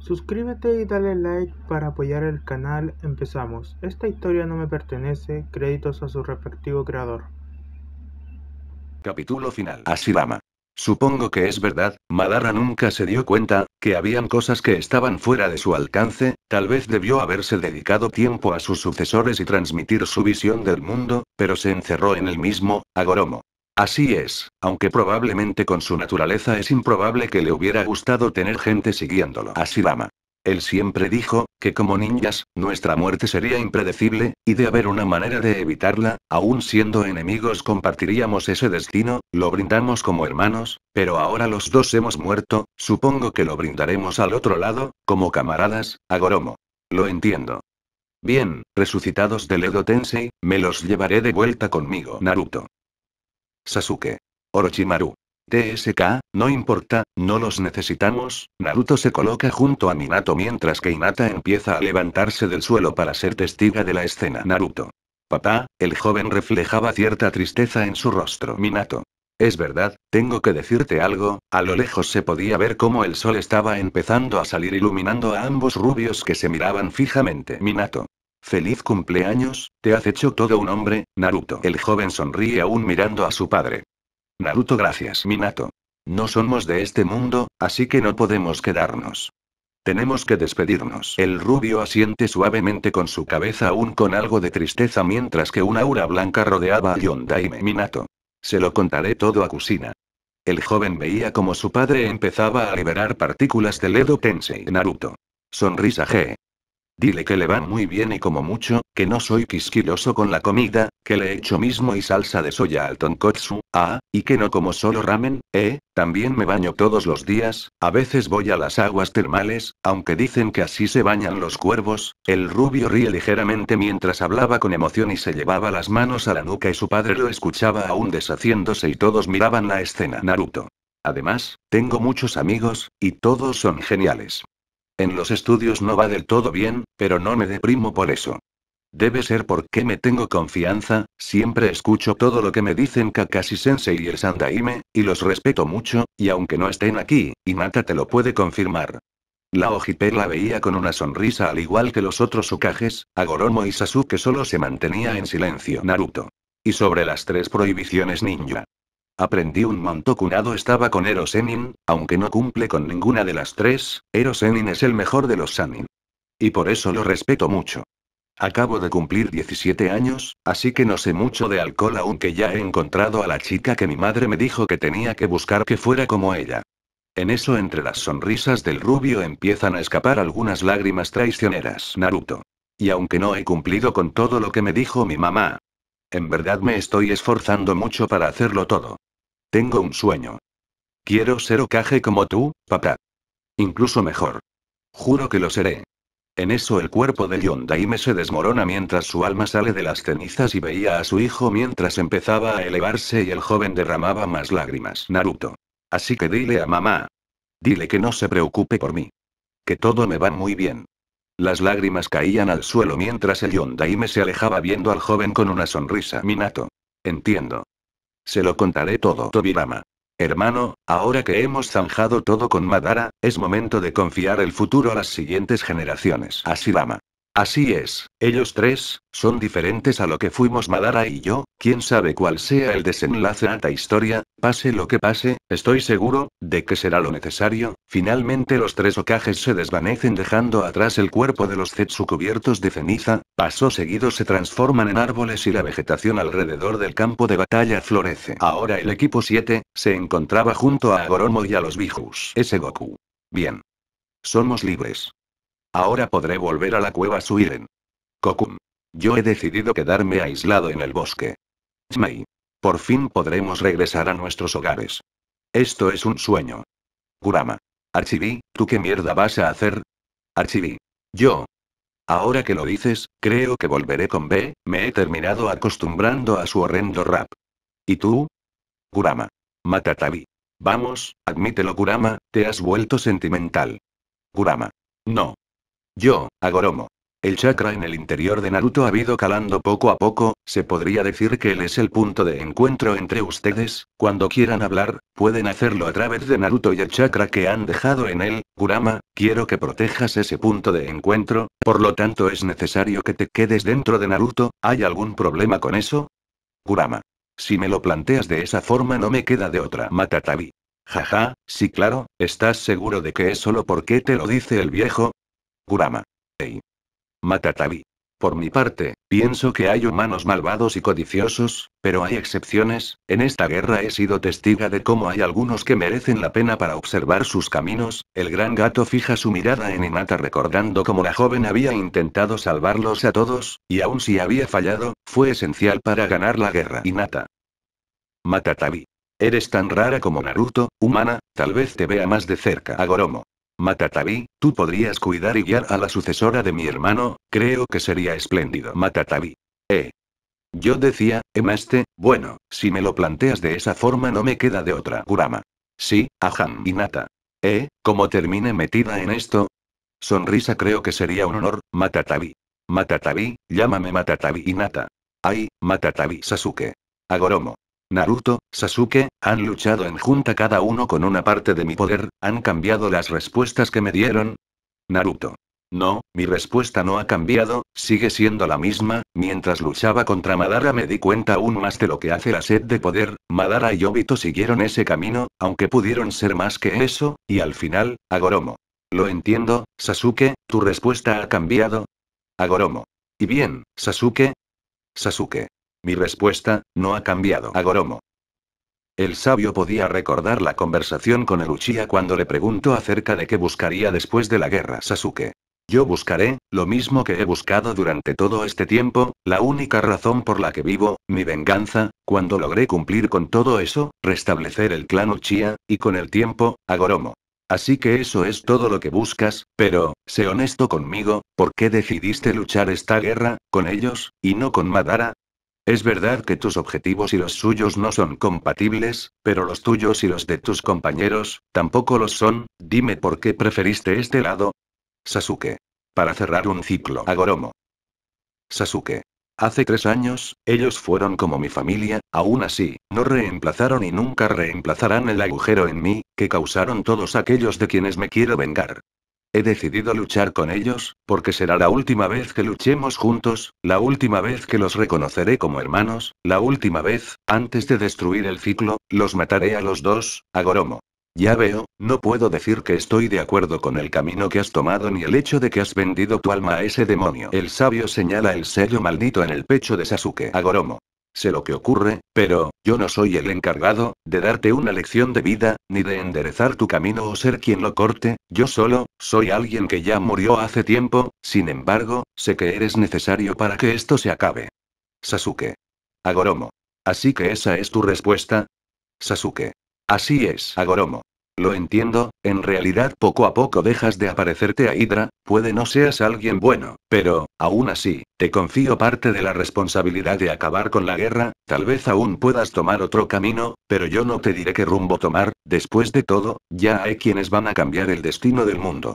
Suscríbete y dale like para apoyar el canal. Empezamos. Esta historia no me pertenece, créditos a su respectivo creador. Capítulo final. Asirama. Supongo que es verdad, Madara nunca se dio cuenta, que habían cosas que estaban fuera de su alcance, tal vez debió haberse dedicado tiempo a sus sucesores y transmitir su visión del mundo, pero se encerró en el mismo, Agoromo. Así es, aunque probablemente con su naturaleza es improbable que le hubiera gustado tener gente siguiéndolo así lama. Él siempre dijo, que como ninjas, nuestra muerte sería impredecible, y de haber una manera de evitarla, aún siendo enemigos compartiríamos ese destino, lo brindamos como hermanos, pero ahora los dos hemos muerto, supongo que lo brindaremos al otro lado, como camaradas, a Goromo. Lo entiendo. Bien, resucitados del Edo Tensei, me los llevaré de vuelta conmigo, Naruto. Sasuke. Orochimaru. TSK, no importa, no los necesitamos. Naruto se coloca junto a Minato mientras que Hinata empieza a levantarse del suelo para ser testiga de la escena. Naruto. Papá, el joven reflejaba cierta tristeza en su rostro. Minato. Es verdad, tengo que decirte algo, a lo lejos se podía ver cómo el sol estaba empezando a salir iluminando a ambos rubios que se miraban fijamente. Minato. Feliz cumpleaños, te has hecho todo un hombre, Naruto. El joven sonríe aún mirando a su padre. Naruto, gracias, Minato. No somos de este mundo, así que no podemos quedarnos. Tenemos que despedirnos. El rubio asiente suavemente con su cabeza aún con algo de tristeza mientras que una aura blanca rodeaba a Yondaime. Minato. Se lo contaré todo a Kusina. El joven veía como su padre empezaba a liberar partículas de Ledo Tensei Naruto. Sonrisa G. Dile que le van muy bien y como mucho, que no soy quisquilloso con la comida, que le echo mismo y salsa de soya al tonkotsu, ah, y que no como solo ramen, eh, también me baño todos los días, a veces voy a las aguas termales, aunque dicen que así se bañan los cuervos, el rubio ríe ligeramente mientras hablaba con emoción y se llevaba las manos a la nuca y su padre lo escuchaba aún deshaciéndose y todos miraban la escena Naruto. Además, tengo muchos amigos, y todos son geniales. En los estudios no va del todo bien, pero no me deprimo por eso. Debe ser porque me tengo confianza, siempre escucho todo lo que me dicen Kakashi-sensei y el Sandaime, y los respeto mucho, y aunque no estén aquí, Inata te lo puede confirmar. La Ojipe la veía con una sonrisa al igual que los otros Ukages, Agoromo y Sasuke solo se mantenía en silencio Naruto. Y sobre las tres prohibiciones ninja. Aprendí un cunado estaba con Erosenin, aunque no cumple con ninguna de las tres, Erosenin es el mejor de los Sanin. Y por eso lo respeto mucho. Acabo de cumplir 17 años, así que no sé mucho de alcohol aunque ya he encontrado a la chica que mi madre me dijo que tenía que buscar que fuera como ella. En eso entre las sonrisas del rubio empiezan a escapar algunas lágrimas traicioneras, Naruto. Y aunque no he cumplido con todo lo que me dijo mi mamá. En verdad me estoy esforzando mucho para hacerlo todo. Tengo un sueño. Quiero ser ocaje como tú, papá. Incluso mejor. Juro que lo seré. En eso el cuerpo de Yondaime se desmorona mientras su alma sale de las cenizas y veía a su hijo mientras empezaba a elevarse y el joven derramaba más lágrimas. Naruto. Así que dile a mamá. Dile que no se preocupe por mí. Que todo me va muy bien. Las lágrimas caían al suelo mientras el Yondaime se alejaba viendo al joven con una sonrisa. Minato. Entiendo. Se lo contaré todo, Tobirama. Hermano, ahora que hemos zanjado todo con Madara, es momento de confiar el futuro a las siguientes generaciones. Asirama. Así es, ellos tres, son diferentes a lo que fuimos Madara y yo, quién sabe cuál sea el desenlace a esta historia, pase lo que pase, estoy seguro, de que será lo necesario, finalmente los tres ocajes se desvanecen dejando atrás el cuerpo de los Zetsu cubiertos de ceniza, paso seguido se transforman en árboles y la vegetación alrededor del campo de batalla florece. Ahora el equipo 7, se encontraba junto a Goromo y a los Bijus. Ese Goku. Bien. Somos libres. Ahora podré volver a la cueva Suiren. Kokum. Yo he decidido quedarme aislado en el bosque. Chmei. Por fin podremos regresar a nuestros hogares. Esto es un sueño. Kurama. Archibi, ¿tú qué mierda vas a hacer? Archibi. Yo. Ahora que lo dices, creo que volveré con B, me he terminado acostumbrando a su horrendo rap. ¿Y tú? Kurama. Matatabi. Vamos, admítelo Kurama, te has vuelto sentimental. Kurama. No. Yo, Agoromo. El chakra en el interior de Naruto ha ido calando poco a poco, se podría decir que él es el punto de encuentro entre ustedes, cuando quieran hablar, pueden hacerlo a través de Naruto y el chakra que han dejado en él, Kurama, quiero que protejas ese punto de encuentro, por lo tanto es necesario que te quedes dentro de Naruto, ¿hay algún problema con eso? Kurama. Si me lo planteas de esa forma no me queda de otra. Matatabi. Jaja, sí claro, ¿estás seguro de que es solo porque te lo dice el viejo? Kurama. Ei. Matatabi. Por mi parte, pienso que hay humanos malvados y codiciosos, pero hay excepciones, en esta guerra he sido testiga de cómo hay algunos que merecen la pena para observar sus caminos, el gran gato fija su mirada en Inata recordando cómo la joven había intentado salvarlos a todos, y aun si había fallado, fue esencial para ganar la guerra. Inata. Matatabi. Eres tan rara como Naruto, humana, tal vez te vea más de cerca. Goromo. Matatabi, tú podrías cuidar y guiar a la sucesora de mi hermano, creo que sería espléndido. Matatabi. Eh. Yo decía, Emaste, bueno, si me lo planteas de esa forma no me queda de otra. Kurama. Sí, y Nata, Eh, ¿cómo termine metida en esto? Sonrisa creo que sería un honor, Matatabi. Matatabi, llámame Matatabi Nata. Ay, Matatabi Sasuke. Agoromo. Naruto, Sasuke, han luchado en junta cada uno con una parte de mi poder, han cambiado las respuestas que me dieron. Naruto. No, mi respuesta no ha cambiado, sigue siendo la misma, mientras luchaba contra Madara me di cuenta aún más de lo que hace la sed de poder, Madara y Obito siguieron ese camino, aunque pudieron ser más que eso, y al final, Agoromo. Lo entiendo, Sasuke, tu respuesta ha cambiado. Agoromo. Y bien, Sasuke. Sasuke. Mi respuesta, no ha cambiado. Agoromo. El sabio podía recordar la conversación con el Uchiha cuando le preguntó acerca de qué buscaría después de la guerra Sasuke. Yo buscaré, lo mismo que he buscado durante todo este tiempo, la única razón por la que vivo, mi venganza, cuando logré cumplir con todo eso, restablecer el clan Uchiha, y con el tiempo, Agoromo. Así que eso es todo lo que buscas, pero, sé honesto conmigo, ¿por qué decidiste luchar esta guerra, con ellos, y no con Madara? Es verdad que tus objetivos y los suyos no son compatibles, pero los tuyos y los de tus compañeros, tampoco los son, dime por qué preferiste este lado. Sasuke. Para cerrar un ciclo. Agoromo. Sasuke. Hace tres años, ellos fueron como mi familia, aún así, no reemplazaron y nunca reemplazarán el agujero en mí, que causaron todos aquellos de quienes me quiero vengar. He decidido luchar con ellos, porque será la última vez que luchemos juntos, la última vez que los reconoceré como hermanos, la última vez, antes de destruir el ciclo, los mataré a los dos, Agoromo. Ya veo, no puedo decir que estoy de acuerdo con el camino que has tomado ni el hecho de que has vendido tu alma a ese demonio. El sabio señala el sello maldito en el pecho de Sasuke. Agoromo. Sé lo que ocurre, pero, yo no soy el encargado, de darte una lección de vida, ni de enderezar tu camino o ser quien lo corte, yo solo, soy alguien que ya murió hace tiempo, sin embargo, sé que eres necesario para que esto se acabe. Sasuke. Agoromo. Así que esa es tu respuesta. Sasuke. Así es, Agoromo. Lo entiendo, en realidad poco a poco dejas de aparecerte a Hydra, puede no seas alguien bueno, pero, aún así, te confío parte de la responsabilidad de acabar con la guerra, tal vez aún puedas tomar otro camino, pero yo no te diré qué rumbo tomar, después de todo, ya hay quienes van a cambiar el destino del mundo.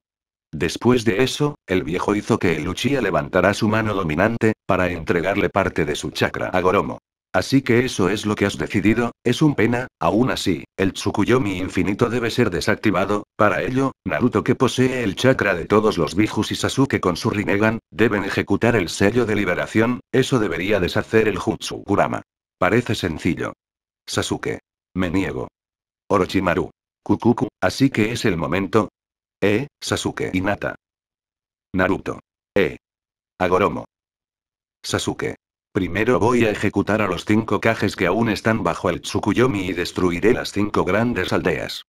Después de eso, el viejo hizo que el Uchiha levantara su mano dominante, para entregarle parte de su chakra a Goromo. Así que eso es lo que has decidido, es un pena, aún así, el Tsukuyomi infinito debe ser desactivado, para ello, Naruto que posee el chakra de todos los Bijus y Sasuke con su Rinnegan, deben ejecutar el sello de liberación, eso debería deshacer el Jutsu Kurama. Parece sencillo. Sasuke. Me niego. Orochimaru. Kukuku, así que es el momento. Eh, Sasuke Inata. Naruto. Eh. Agoromo. Sasuke. Primero voy a ejecutar a los cinco cajes que aún están bajo el Tsukuyomi y destruiré las cinco grandes aldeas.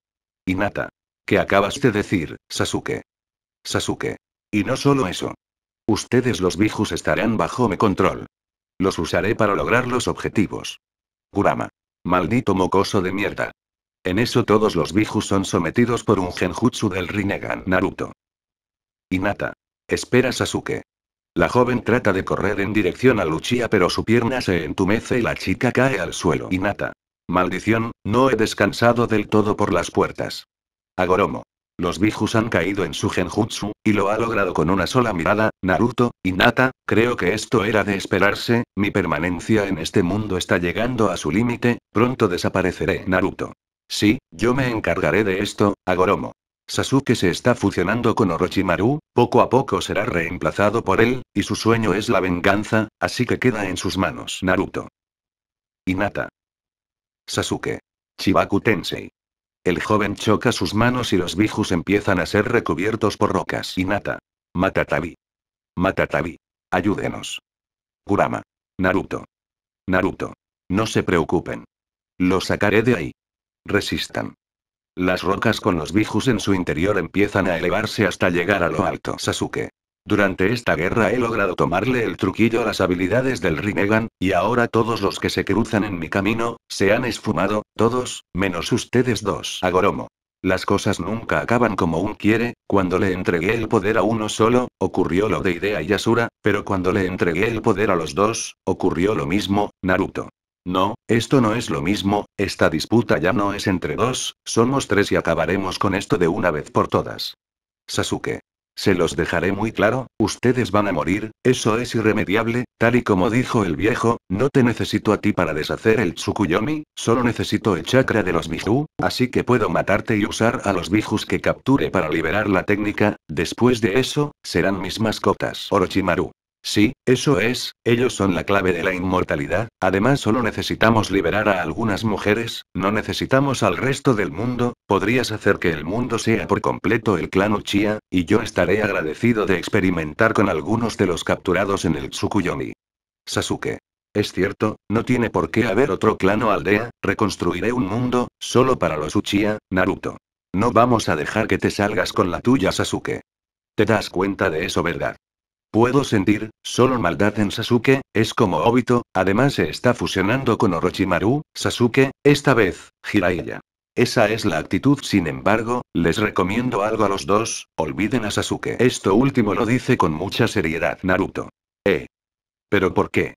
Inata, ¿Qué acabas de decir, Sasuke? Sasuke. Y no solo eso. Ustedes los Bijus estarán bajo mi control. Los usaré para lograr los objetivos. Kurama. Maldito mocoso de mierda. En eso todos los Bijus son sometidos por un genjutsu del Rinnegan Naruto. Inata, Espera Sasuke. La joven trata de correr en dirección a Luchia pero su pierna se entumece y la chica cae al suelo Inata, Maldición, no he descansado del todo por las puertas. Agoromo. Los bijus han caído en su genjutsu, y lo ha logrado con una sola mirada, Naruto, Inata, creo que esto era de esperarse, mi permanencia en este mundo está llegando a su límite, pronto desapareceré Naruto. Sí, yo me encargaré de esto, Agoromo. Sasuke se está fusionando con Orochimaru, poco a poco será reemplazado por él, y su sueño es la venganza, así que queda en sus manos Naruto. Hinata. Sasuke. Chibaku Tensei. El joven choca sus manos y los bijus empiezan a ser recubiertos por rocas. Hinata. Matatabi. Matatabi. Ayúdenos. Kurama. Naruto. Naruto. No se preocupen. Lo sacaré de ahí. Resistan. Las rocas con los bijus en su interior empiezan a elevarse hasta llegar a lo alto Sasuke. Durante esta guerra he logrado tomarle el truquillo a las habilidades del Rinnegan, y ahora todos los que se cruzan en mi camino, se han esfumado, todos, menos ustedes dos. Agoromo. Las cosas nunca acaban como un quiere, cuando le entregué el poder a uno solo, ocurrió lo de Idea y Yasura, pero cuando le entregué el poder a los dos, ocurrió lo mismo, Naruto. No, esto no es lo mismo, esta disputa ya no es entre dos, somos tres y acabaremos con esto de una vez por todas. Sasuke. Se los dejaré muy claro, ustedes van a morir, eso es irremediable, tal y como dijo el viejo, no te necesito a ti para deshacer el Tsukuyomi, solo necesito el chakra de los Biju, así que puedo matarte y usar a los Bijus que capture para liberar la técnica, después de eso, serán mis mascotas. Orochimaru. Sí, eso es, ellos son la clave de la inmortalidad, además solo necesitamos liberar a algunas mujeres, no necesitamos al resto del mundo, podrías hacer que el mundo sea por completo el clan Uchiha, y yo estaré agradecido de experimentar con algunos de los capturados en el Tsukuyomi. Sasuke. Es cierto, no tiene por qué haber otro clan o aldea, reconstruiré un mundo, solo para los Uchiha, Naruto. No vamos a dejar que te salgas con la tuya Sasuke. Te das cuenta de eso, ¿verdad? Puedo sentir, solo maldad en Sasuke, es como Obito, además se está fusionando con Orochimaru, Sasuke, esta vez, Jiraiya. Esa es la actitud, sin embargo, les recomiendo algo a los dos, olviden a Sasuke. Esto último lo dice con mucha seriedad Naruto. Eh. ¿Pero por qué?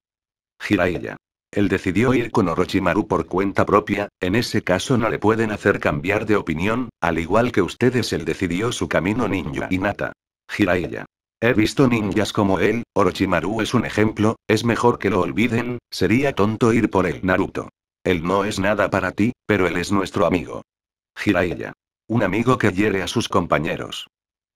Jiraiya. Él decidió ir con Orochimaru por cuenta propia, en ese caso no le pueden hacer cambiar de opinión, al igual que ustedes él decidió su camino ninja. Hinata. Jiraiya. He visto ninjas como él, Orochimaru es un ejemplo, es mejor que lo olviden, sería tonto ir por él Naruto. Él no es nada para ti, pero él es nuestro amigo. Jiraiya. Un amigo que hiere a sus compañeros.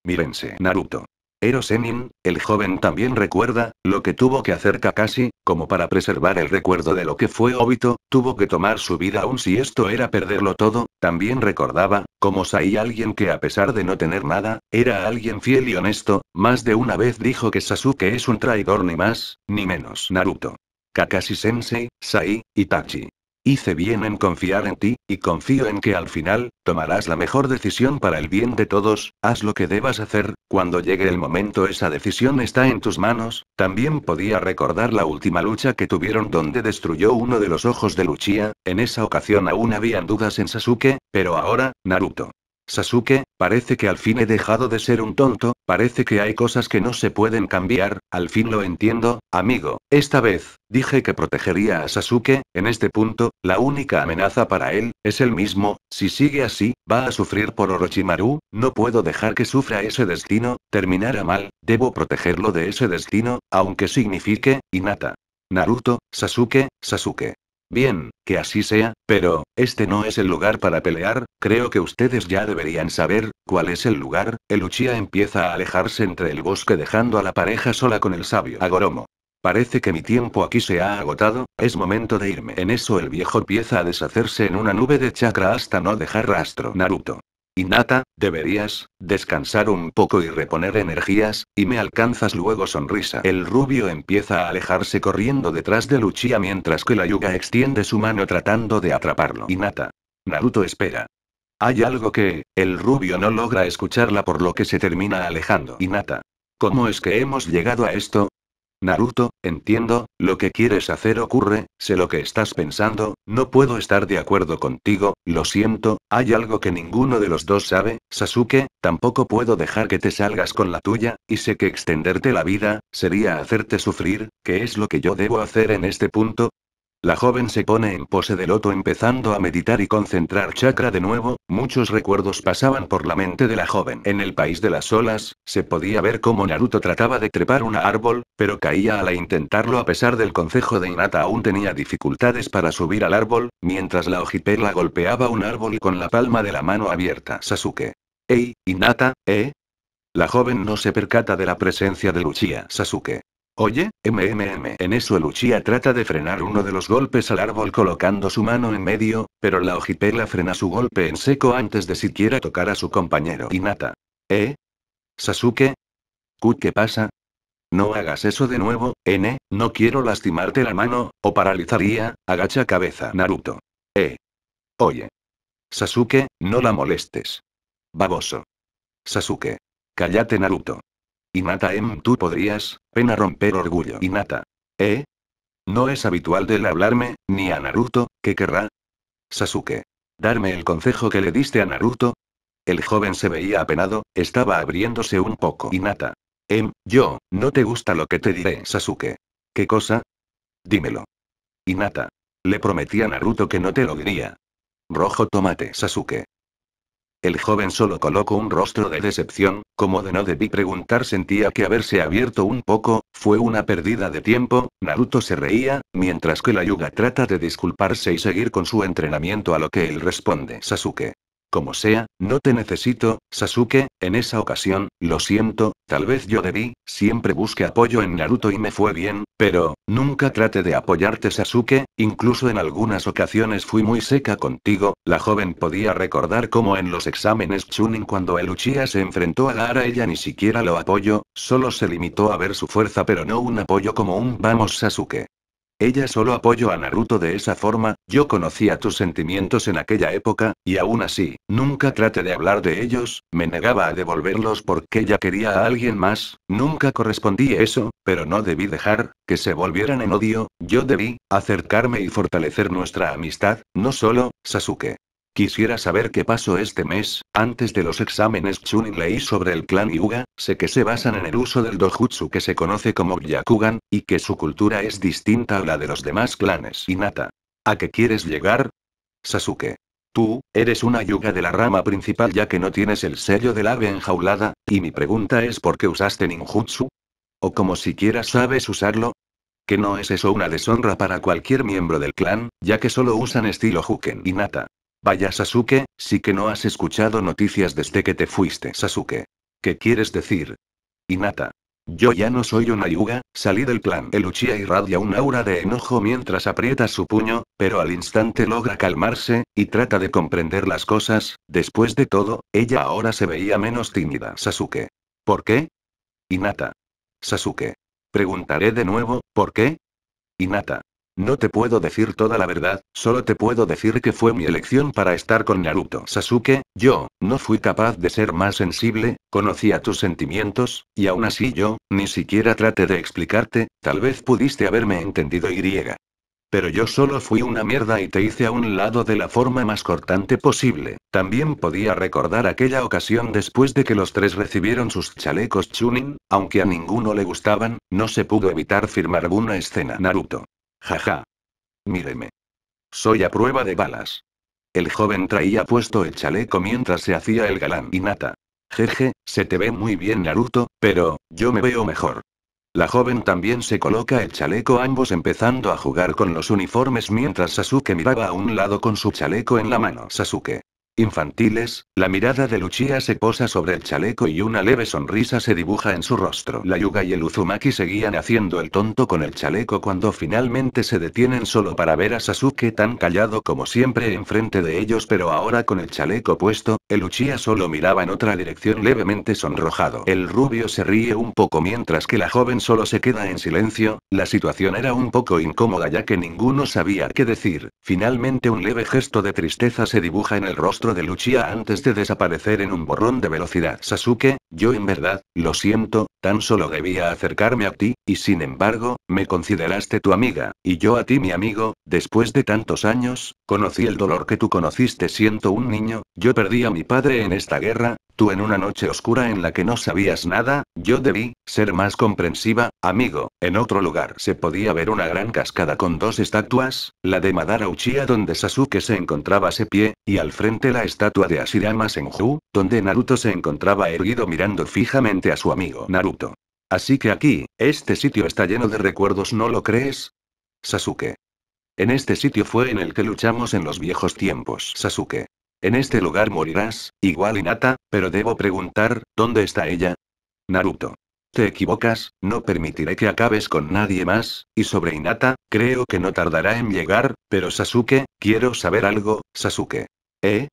Mírense Naruto. Erosenin, el joven también recuerda, lo que tuvo que hacer Kakashi, como para preservar el recuerdo de lo que fue Obito, tuvo que tomar su vida aun si esto era perderlo todo, también recordaba, como Sai alguien que a pesar de no tener nada, era alguien fiel y honesto, más de una vez dijo que Sasuke es un traidor ni más, ni menos Naruto. Kakashi Sensei, Sai, Itachi, Hice bien en confiar en ti, y confío en que al final, tomarás la mejor decisión para el bien de todos, haz lo que debas hacer, cuando llegue el momento esa decisión está en tus manos, también podía recordar la última lucha que tuvieron donde destruyó uno de los ojos de Luchia, en esa ocasión aún habían dudas en Sasuke, pero ahora, Naruto. Sasuke, parece que al fin he dejado de ser un tonto, parece que hay cosas que no se pueden cambiar, al fin lo entiendo, amigo. Esta vez, dije que protegería a Sasuke, en este punto, la única amenaza para él, es el mismo, si sigue así, va a sufrir por Orochimaru, no puedo dejar que sufra ese destino, terminará mal, debo protegerlo de ese destino, aunque signifique, Hinata. Naruto, Sasuke, Sasuke. Bien, que así sea, pero, este no es el lugar para pelear, creo que ustedes ya deberían saber, cuál es el lugar, el Uchiha empieza a alejarse entre el bosque dejando a la pareja sola con el sabio Agoromo. Parece que mi tiempo aquí se ha agotado, es momento de irme. En eso el viejo empieza a deshacerse en una nube de chakra hasta no dejar rastro. Naruto. Inata, deberías, descansar un poco y reponer energías, y me alcanzas luego sonrisa. El rubio empieza a alejarse corriendo detrás de Luchia mientras que la yuga extiende su mano tratando de atraparlo. Inata. Naruto espera. Hay algo que, el rubio no logra escucharla por lo que se termina alejando. Inata. ¿Cómo es que hemos llegado a esto? Naruto, entiendo, lo que quieres hacer ocurre, sé lo que estás pensando, no puedo estar de acuerdo contigo, lo siento, hay algo que ninguno de los dos sabe, Sasuke, tampoco puedo dejar que te salgas con la tuya, y sé que extenderte la vida, sería hacerte sufrir, que es lo que yo debo hacer en este punto? La joven se pone en pose de loto empezando a meditar y concentrar chakra de nuevo, muchos recuerdos pasaban por la mente de la joven. En el país de las olas, se podía ver cómo Naruto trataba de trepar un árbol, pero caía al intentarlo a pesar del consejo de Inata. aún tenía dificultades para subir al árbol, mientras la ojipela golpeaba un árbol con la palma de la mano abierta. Sasuke. ¡Ey, Inata, ¿eh? La joven no se percata de la presencia de Luchia Sasuke. Oye, MMM. En eso Luchia trata de frenar uno de los golpes al árbol colocando su mano en medio, pero la ojipela frena su golpe en seco antes de siquiera tocar a su compañero Hinata. ¿Eh? Sasuke? ¿Qué pasa? No hagas eso de nuevo, N, no quiero lastimarte la mano, o paralizaría, agacha cabeza Naruto. Eh. Oye. Sasuke, no la molestes. Baboso. Sasuke. Cállate Naruto. ¿Inata, em, tú podrías, pena romper orgullo y ¿Eh? No es habitual él hablarme, ni a Naruto, ¿qué querrá? Sasuke. ¿Darme el consejo que le diste a Naruto? El joven se veía apenado, estaba abriéndose un poco. Nata, Em, yo, no te gusta lo que te diré, Sasuke. ¿Qué cosa? Dímelo. Inata. Le prometí a Naruto que no te lo diría. Rojo tomate, Sasuke. El joven solo colocó un rostro de decepción, como de no debí preguntar sentía que haberse abierto un poco, fue una pérdida de tiempo, Naruto se reía, mientras que la Yuga trata de disculparse y seguir con su entrenamiento a lo que él responde Sasuke. Como sea, no te necesito, Sasuke, en esa ocasión, lo siento, tal vez yo debí, siempre busqué apoyo en Naruto y me fue bien, pero, nunca trate de apoyarte Sasuke, incluso en algunas ocasiones fui muy seca contigo, la joven podía recordar cómo en los exámenes Chunin cuando el Uchiha se enfrentó a Lara ella ni siquiera lo apoyó, solo se limitó a ver su fuerza pero no un apoyo como un vamos Sasuke. Ella solo apoyó a Naruto de esa forma, yo conocía tus sentimientos en aquella época, y aún así, nunca traté de hablar de ellos, me negaba a devolverlos porque ella quería a alguien más, nunca correspondí eso, pero no debí dejar, que se volvieran en odio, yo debí, acercarme y fortalecer nuestra amistad, no solo, Sasuke. Quisiera saber qué pasó este mes, antes de los exámenes Chunin leí sobre el clan Yuga, sé que se basan en el uso del dojutsu que se conoce como Yakugan, y que su cultura es distinta a la de los demás clanes Hinata. ¿A qué quieres llegar? Sasuke. Tú, eres una yuga de la rama principal ya que no tienes el sello del ave enjaulada, y mi pregunta es ¿por qué usaste ninjutsu? ¿O como siquiera sabes usarlo? ¿Que no es eso una deshonra para cualquier miembro del clan, ya que solo usan estilo Huken y Nata? Vaya Sasuke, sí que no has escuchado noticias desde que te fuiste Sasuke. ¿Qué quieres decir? Inata. Yo ya no soy una yuga, salí del plan. El Uchiha irradia un aura de enojo mientras aprieta su puño, pero al instante logra calmarse, y trata de comprender las cosas, después de todo, ella ahora se veía menos tímida. Sasuke. ¿Por qué? Inata. Sasuke. Preguntaré de nuevo, ¿por qué? Inata. No te puedo decir toda la verdad, solo te puedo decir que fue mi elección para estar con Naruto Sasuke, yo, no fui capaz de ser más sensible, conocía tus sentimientos, y aún así yo, ni siquiera traté de explicarte, tal vez pudiste haberme entendido y Pero yo solo fui una mierda y te hice a un lado de la forma más cortante posible. También podía recordar aquella ocasión después de que los tres recibieron sus chalecos Chunin, aunque a ninguno le gustaban, no se pudo evitar firmar alguna escena Naruto. Jaja. Míreme. Soy a prueba de balas. El joven traía puesto el chaleco mientras se hacía el galán y nata. Jeje, se te ve muy bien Naruto, pero, yo me veo mejor. La joven también se coloca el chaleco ambos empezando a jugar con los uniformes mientras Sasuke miraba a un lado con su chaleco en la mano. Sasuke infantiles, la mirada de Luchia se posa sobre el chaleco y una leve sonrisa se dibuja en su rostro. La Yuga y el Uzumaki seguían haciendo el tonto con el chaleco cuando finalmente se detienen solo para ver a Sasuke tan callado como siempre enfrente de ellos pero ahora con el chaleco puesto, el solo miraba en otra dirección levemente sonrojado. El rubio se ríe un poco mientras que la joven solo se queda en silencio, la situación era un poco incómoda ya que ninguno sabía qué decir. Finalmente un leve gesto de tristeza se dibuja en el rostro de Lucia antes de desaparecer en un borrón de velocidad. Sasuke, yo en verdad, lo siento, tan solo debía acercarme a ti, y sin embargo, me consideraste tu amiga, y yo a ti mi amigo, después de tantos años, conocí el dolor que tú conociste siento un niño, yo perdí a mi padre en esta guerra, Tú en una noche oscura en la que no sabías nada, yo debí ser más comprensiva, amigo. En otro lugar se podía ver una gran cascada con dos estatuas, la de Madara Uchiha donde Sasuke se encontraba a pie, y al frente la estatua de Asirama Senju, donde Naruto se encontraba erguido mirando fijamente a su amigo Naruto. Así que aquí, este sitio está lleno de recuerdos, ¿no lo crees? Sasuke. En este sitio fue en el que luchamos en los viejos tiempos, Sasuke. En este lugar morirás, igual Inata, pero debo preguntar, ¿dónde está ella? Naruto. Te equivocas, no permitiré que acabes con nadie más, y sobre Inata, creo que no tardará en llegar, pero Sasuke, quiero saber algo, Sasuke. ¿Eh?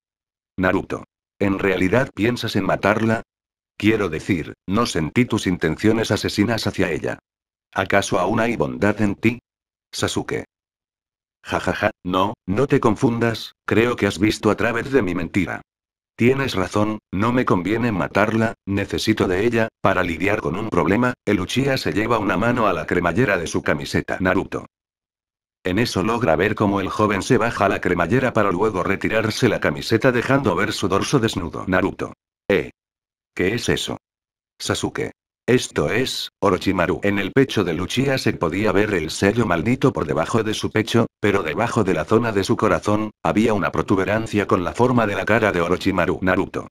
Naruto. ¿En realidad piensas en matarla? Quiero decir, no sentí tus intenciones asesinas hacia ella. ¿Acaso aún hay bondad en ti? Sasuke. Jajaja, no, no te confundas, creo que has visto a través de mi mentira. Tienes razón, no me conviene matarla, necesito de ella, para lidiar con un problema, el Uchiha se lleva una mano a la cremallera de su camiseta Naruto. En eso logra ver cómo el joven se baja la cremallera para luego retirarse la camiseta dejando ver su dorso desnudo Naruto. ¿Eh? ¿Qué es eso? Sasuke. Esto es, Orochimaru. En el pecho de Luchia se podía ver el sello maldito por debajo de su pecho, pero debajo de la zona de su corazón, había una protuberancia con la forma de la cara de Orochimaru Naruto.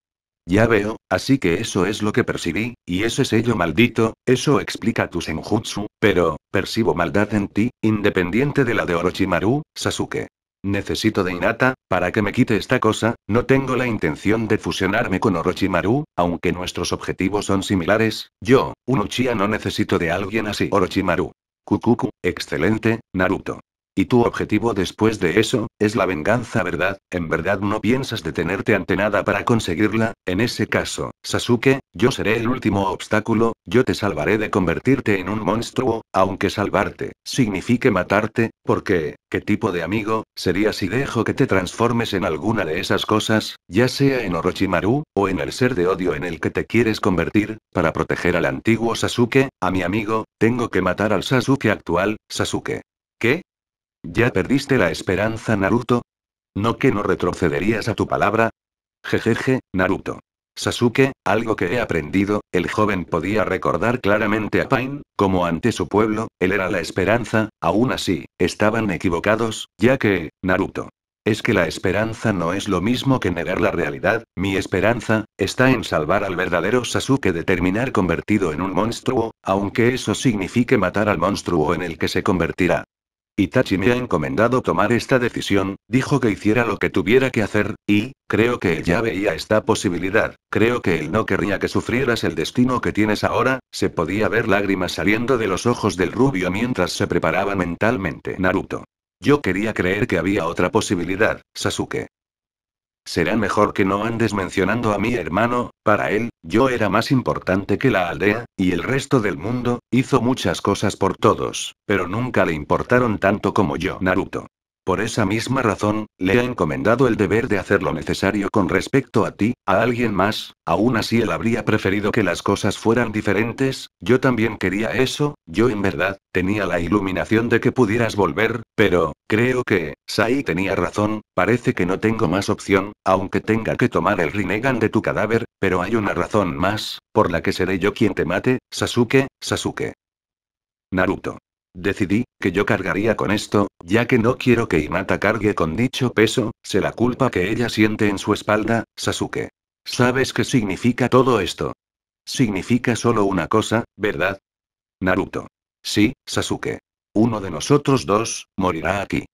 Ya veo, así que eso es lo que percibí, y ese sello maldito, eso explica tu senjutsu, pero, percibo maldad en ti, independiente de la de Orochimaru, Sasuke. Necesito de Inata, para que me quite esta cosa, no tengo la intención de fusionarme con Orochimaru, aunque nuestros objetivos son similares, yo, un Uchiha no necesito de alguien así. Orochimaru. Kukuku, excelente, Naruto. Y tu objetivo después de eso, es la venganza, ¿verdad? En verdad no piensas detenerte ante nada para conseguirla, en ese caso, Sasuke, yo seré el último obstáculo, yo te salvaré de convertirte en un monstruo, aunque salvarte, signifique matarte, porque, ¿qué tipo de amigo, sería si dejo que te transformes en alguna de esas cosas, ya sea en Orochimaru, o en el ser de odio en el que te quieres convertir, para proteger al antiguo Sasuke, a mi amigo, tengo que matar al Sasuke actual, Sasuke. ¿Qué? ¿Ya perdiste la esperanza, Naruto? ¿No que no retrocederías a tu palabra? Jejeje, Naruto. Sasuke, algo que he aprendido, el joven podía recordar claramente a Pain, como ante su pueblo, él era la esperanza, aún así, estaban equivocados, ya que, Naruto. Es que la esperanza no es lo mismo que negar la realidad, mi esperanza, está en salvar al verdadero Sasuke de terminar convertido en un monstruo, aunque eso signifique matar al monstruo en el que se convertirá. Itachi me ha encomendado tomar esta decisión, dijo que hiciera lo que tuviera que hacer, y, creo que él ya veía esta posibilidad, creo que él no querría que sufrieras el destino que tienes ahora, se podía ver lágrimas saliendo de los ojos del rubio mientras se preparaba mentalmente Naruto. Yo quería creer que había otra posibilidad, Sasuke. Será mejor que no andes mencionando a mi hermano, para él, yo era más importante que la aldea, y el resto del mundo, hizo muchas cosas por todos, pero nunca le importaron tanto como yo. Naruto. Por esa misma razón, le ha encomendado el deber de hacer lo necesario con respecto a ti, a alguien más, aún así él habría preferido que las cosas fueran diferentes, yo también quería eso, yo en verdad, tenía la iluminación de que pudieras volver, pero, creo que, Sai tenía razón, parece que no tengo más opción, aunque tenga que tomar el Rinnegan de tu cadáver, pero hay una razón más, por la que seré yo quien te mate, Sasuke, Sasuke. Naruto. Decidí, que yo cargaría con esto, ya que no quiero que Inata cargue con dicho peso, se la culpa que ella siente en su espalda, Sasuke. ¿Sabes qué significa todo esto? Significa solo una cosa, ¿verdad? Naruto. Sí, Sasuke. Uno de nosotros dos, morirá aquí.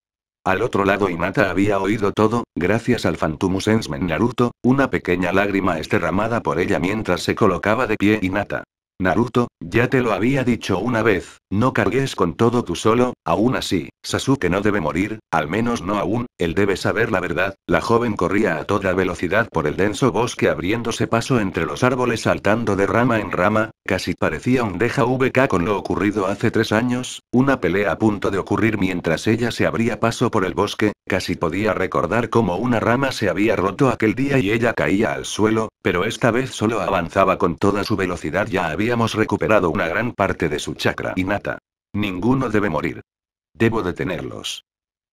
Al otro lado Inata había oído todo, gracias al fantumusensmen Naruto, una pequeña lágrima es derramada por ella mientras se colocaba de pie Inata. Naruto, ya te lo había dicho una vez, no cargues con todo tú solo, aún así, Sasuke no debe morir, al menos no aún, él debe saber la verdad. La joven corría a toda velocidad por el denso bosque abriéndose paso entre los árboles saltando de rama en rama, casi parecía un deja VK con lo ocurrido hace tres años, una pelea a punto de ocurrir mientras ella se abría paso por el bosque, casi podía recordar cómo una rama se había roto aquel día y ella caía al suelo, pero esta vez solo avanzaba con toda su velocidad ya había Hemos recuperado una gran parte de su chakra Nata. Ninguno debe morir. Debo detenerlos.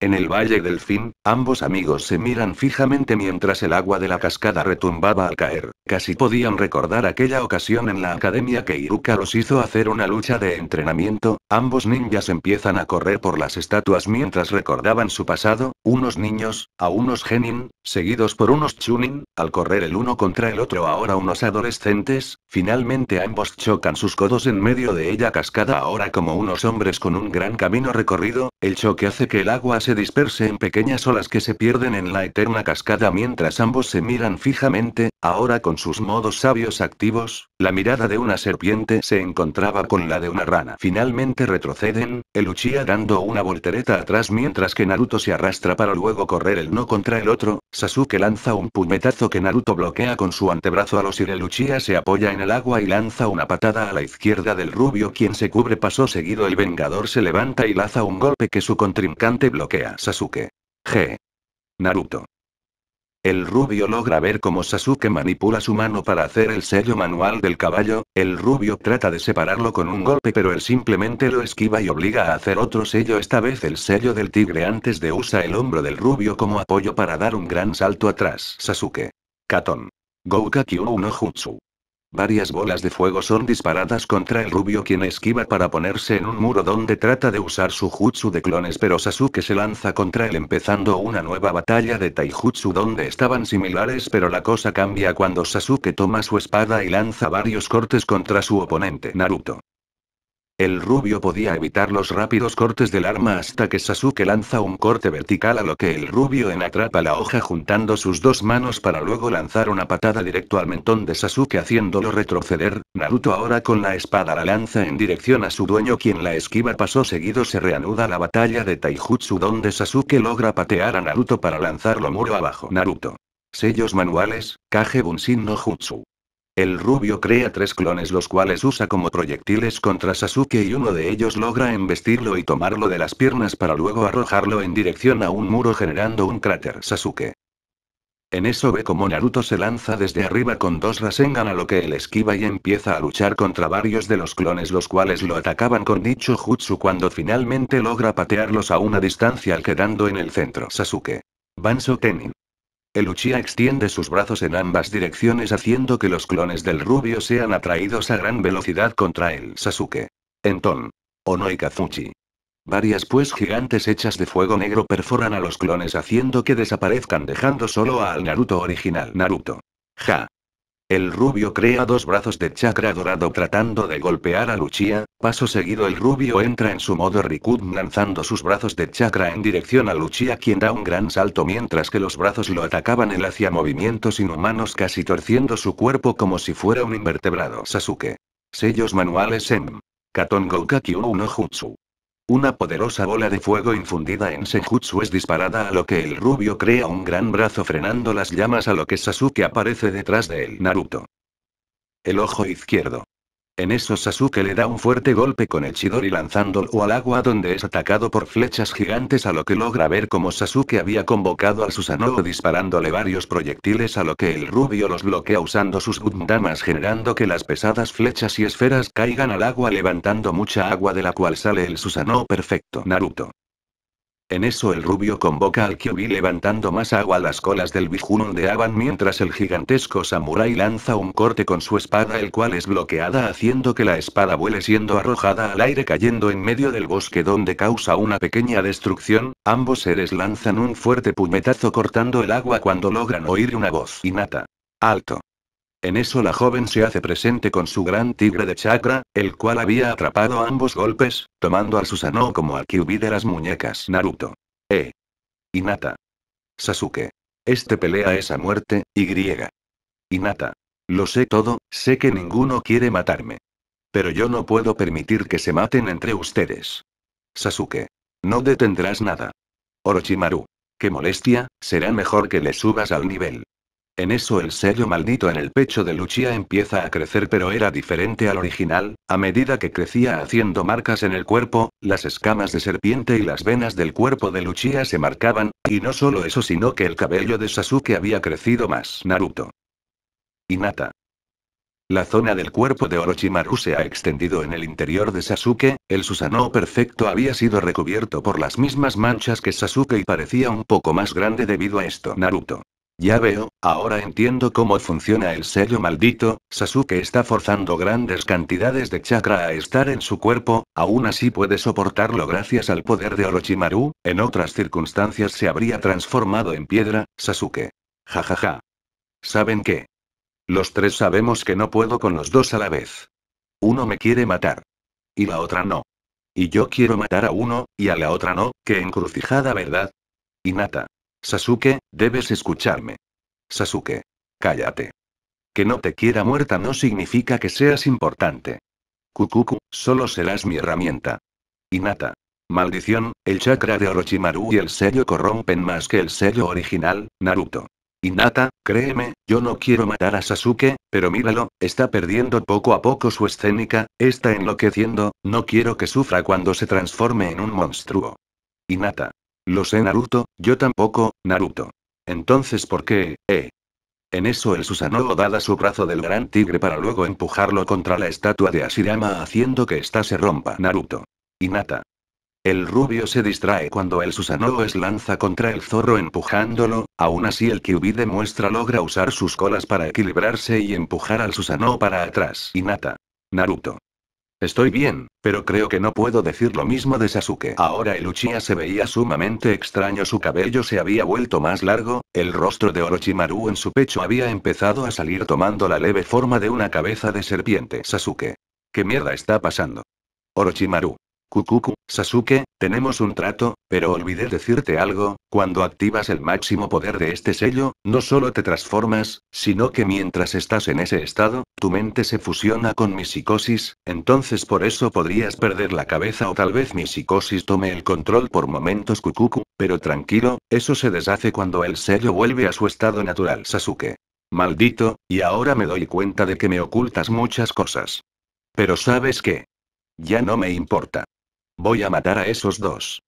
En el Valle del Fin, ambos amigos se miran fijamente mientras el agua de la cascada retumbaba al caer. Casi podían recordar aquella ocasión en la academia que Iruka los hizo hacer una lucha de entrenamiento. Ambos ninjas empiezan a correr por las estatuas mientras recordaban su pasado, unos niños, a unos genin, seguidos por unos chunin, al correr el uno contra el otro ahora unos adolescentes, finalmente ambos chocan sus codos en medio de ella cascada ahora como unos hombres con un gran camino recorrido, el choque hace que el agua se disperse en pequeñas olas que se pierden en la eterna cascada mientras ambos se miran fijamente, ahora con sus modos sabios activos, la mirada de una serpiente se encontraba con la de una rana. Finalmente retroceden, el Uchiha dando una voltereta atrás mientras que Naruto se arrastra para luego correr el uno contra el otro, Sasuke lanza un puñetazo que Naruto bloquea con su antebrazo a los y el se apoya en el agua y lanza una patada a la izquierda del rubio quien se cubre paso seguido el Vengador se levanta y laza un golpe que su contrincante bloquea. Sasuke. G. Naruto. El rubio logra ver cómo Sasuke manipula su mano para hacer el sello manual del caballo, el rubio trata de separarlo con un golpe pero él simplemente lo esquiva y obliga a hacer otro sello esta vez el sello del tigre antes de usa el hombro del rubio como apoyo para dar un gran salto atrás Sasuke. Katon. Goukaki no Jutsu. Varias bolas de fuego son disparadas contra el rubio quien esquiva para ponerse en un muro donde trata de usar su jutsu de clones pero Sasuke se lanza contra él empezando una nueva batalla de taijutsu donde estaban similares pero la cosa cambia cuando Sasuke toma su espada y lanza varios cortes contra su oponente Naruto. El rubio podía evitar los rápidos cortes del arma hasta que Sasuke lanza un corte vertical a lo que el rubio en atrapa la hoja juntando sus dos manos para luego lanzar una patada directo al mentón de Sasuke haciéndolo retroceder. Naruto ahora con la espada la lanza en dirección a su dueño quien la esquiva pasó seguido se reanuda la batalla de Taijutsu donde Sasuke logra patear a Naruto para lanzarlo muro abajo. Naruto. Sellos manuales, Kage Bunshin no Jutsu. El rubio crea tres clones los cuales usa como proyectiles contra Sasuke y uno de ellos logra embestirlo y tomarlo de las piernas para luego arrojarlo en dirección a un muro generando un cráter Sasuke. En eso ve como Naruto se lanza desde arriba con dos Rasengan a lo que él esquiva y empieza a luchar contra varios de los clones los cuales lo atacaban con dicho jutsu cuando finalmente logra patearlos a una distancia al quedando en el centro Sasuke. Banso Tenin. El Uchiha extiende sus brazos en ambas direcciones haciendo que los clones del rubio sean atraídos a gran velocidad contra el Sasuke. Enton. Ono y Kazuchi. Varias pues gigantes hechas de fuego negro perforan a los clones haciendo que desaparezcan dejando solo al Naruto original Naruto. Ja. El rubio crea dos brazos de chakra dorado tratando de golpear a Uchiha. Paso seguido el rubio entra en su modo Rikud lanzando sus brazos de chakra en dirección a Luchia quien da un gran salto mientras que los brazos lo atacaban él hacia movimientos inhumanos casi torciendo su cuerpo como si fuera un invertebrado Sasuke. Sellos manuales en Katon no Jutsu. Una poderosa bola de fuego infundida en Senjutsu es disparada a lo que el rubio crea un gran brazo frenando las llamas a lo que Sasuke aparece detrás de él Naruto. El ojo izquierdo. En eso Sasuke le da un fuerte golpe con el Chidori lanzándolo al agua donde es atacado por flechas gigantes a lo que logra ver como Sasuke había convocado al Susanoo disparándole varios proyectiles a lo que el rubio los bloquea usando sus Gundamas generando que las pesadas flechas y esferas caigan al agua levantando mucha agua de la cual sale el Susanoo perfecto Naruto. En eso el rubio convoca al Kyubi levantando más agua las colas del de ondeaban mientras el gigantesco samurai lanza un corte con su espada el cual es bloqueada haciendo que la espada vuele siendo arrojada al aire cayendo en medio del bosque donde causa una pequeña destrucción, ambos seres lanzan un fuerte puñetazo cortando el agua cuando logran oír una voz inata. Alto. En eso la joven se hace presente con su gran tigre de chakra, el cual había atrapado ambos golpes, tomando a Susanoo como al Kyubi de las muñecas Naruto. Eh. Hinata. Sasuke. Este pelea es a muerte, y griega. Hinata. Lo sé todo, sé que ninguno quiere matarme. Pero yo no puedo permitir que se maten entre ustedes. Sasuke. No detendrás nada. Orochimaru. Qué molestia, será mejor que le subas al nivel. En eso el sello maldito en el pecho de Luchia empieza a crecer pero era diferente al original, a medida que crecía haciendo marcas en el cuerpo, las escamas de serpiente y las venas del cuerpo de Luchia se marcaban, y no solo eso sino que el cabello de Sasuke había crecido más. Naruto. Hinata. La zona del cuerpo de Orochimaru se ha extendido en el interior de Sasuke, el Susanoo perfecto había sido recubierto por las mismas manchas que Sasuke y parecía un poco más grande debido a esto. Naruto. Ya veo, ahora entiendo cómo funciona el sello maldito, Sasuke está forzando grandes cantidades de chakra a estar en su cuerpo, aún así puede soportarlo gracias al poder de Orochimaru, en otras circunstancias se habría transformado en piedra, Sasuke. Jajaja. Ja, ja. ¿Saben qué? Los tres sabemos que no puedo con los dos a la vez. Uno me quiere matar. Y la otra no. Y yo quiero matar a uno, y a la otra no, qué encrucijada verdad. Inata. Sasuke, debes escucharme. Sasuke. Cállate. Que no te quiera muerta no significa que seas importante. Kukuku, solo serás mi herramienta. Inata. Maldición, el chakra de Orochimaru y el sello corrompen más que el sello original, Naruto. Inata, créeme, yo no quiero matar a Sasuke, pero míralo, está perdiendo poco a poco su escénica, está enloqueciendo, no quiero que sufra cuando se transforme en un monstruo. Inata. Lo sé Naruto, yo tampoco, Naruto. Entonces ¿por qué, eh? En eso el Susanoo dada su brazo del gran tigre para luego empujarlo contra la estatua de Asirama haciendo que ésta se rompa Naruto. Hinata. El rubio se distrae cuando el Susanoo es lanza contra el zorro empujándolo, aún así el Kyubi demuestra logra usar sus colas para equilibrarse y empujar al Susanoo para atrás. Hinata. Naruto. Estoy bien, pero creo que no puedo decir lo mismo de Sasuke. Ahora el Uchiha se veía sumamente extraño, su cabello se había vuelto más largo, el rostro de Orochimaru en su pecho había empezado a salir tomando la leve forma de una cabeza de serpiente. Sasuke. ¿Qué mierda está pasando? Orochimaru. Kukuku, Sasuke, tenemos un trato, pero olvidé decirte algo, cuando activas el máximo poder de este sello, no solo te transformas, sino que mientras estás en ese estado, tu mente se fusiona con mi psicosis, entonces por eso podrías perder la cabeza o tal vez mi psicosis tome el control por momentos Kukuku, pero tranquilo, eso se deshace cuando el sello vuelve a su estado natural Sasuke. Maldito, y ahora me doy cuenta de que me ocultas muchas cosas. Pero sabes qué. Ya no me importa. Voy a matar a esos dos.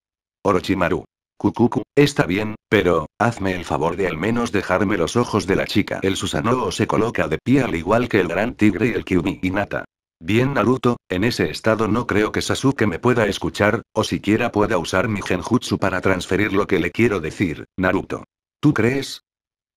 Orochimaru. Kukuku, está bien, pero, hazme el favor de al menos dejarme los ojos de la chica. El Susanoo se coloca de pie al igual que el gran tigre y el Kyubi Inata, Bien Naruto, en ese estado no creo que Sasuke me pueda escuchar, o siquiera pueda usar mi genjutsu para transferir lo que le quiero decir, Naruto. ¿Tú crees?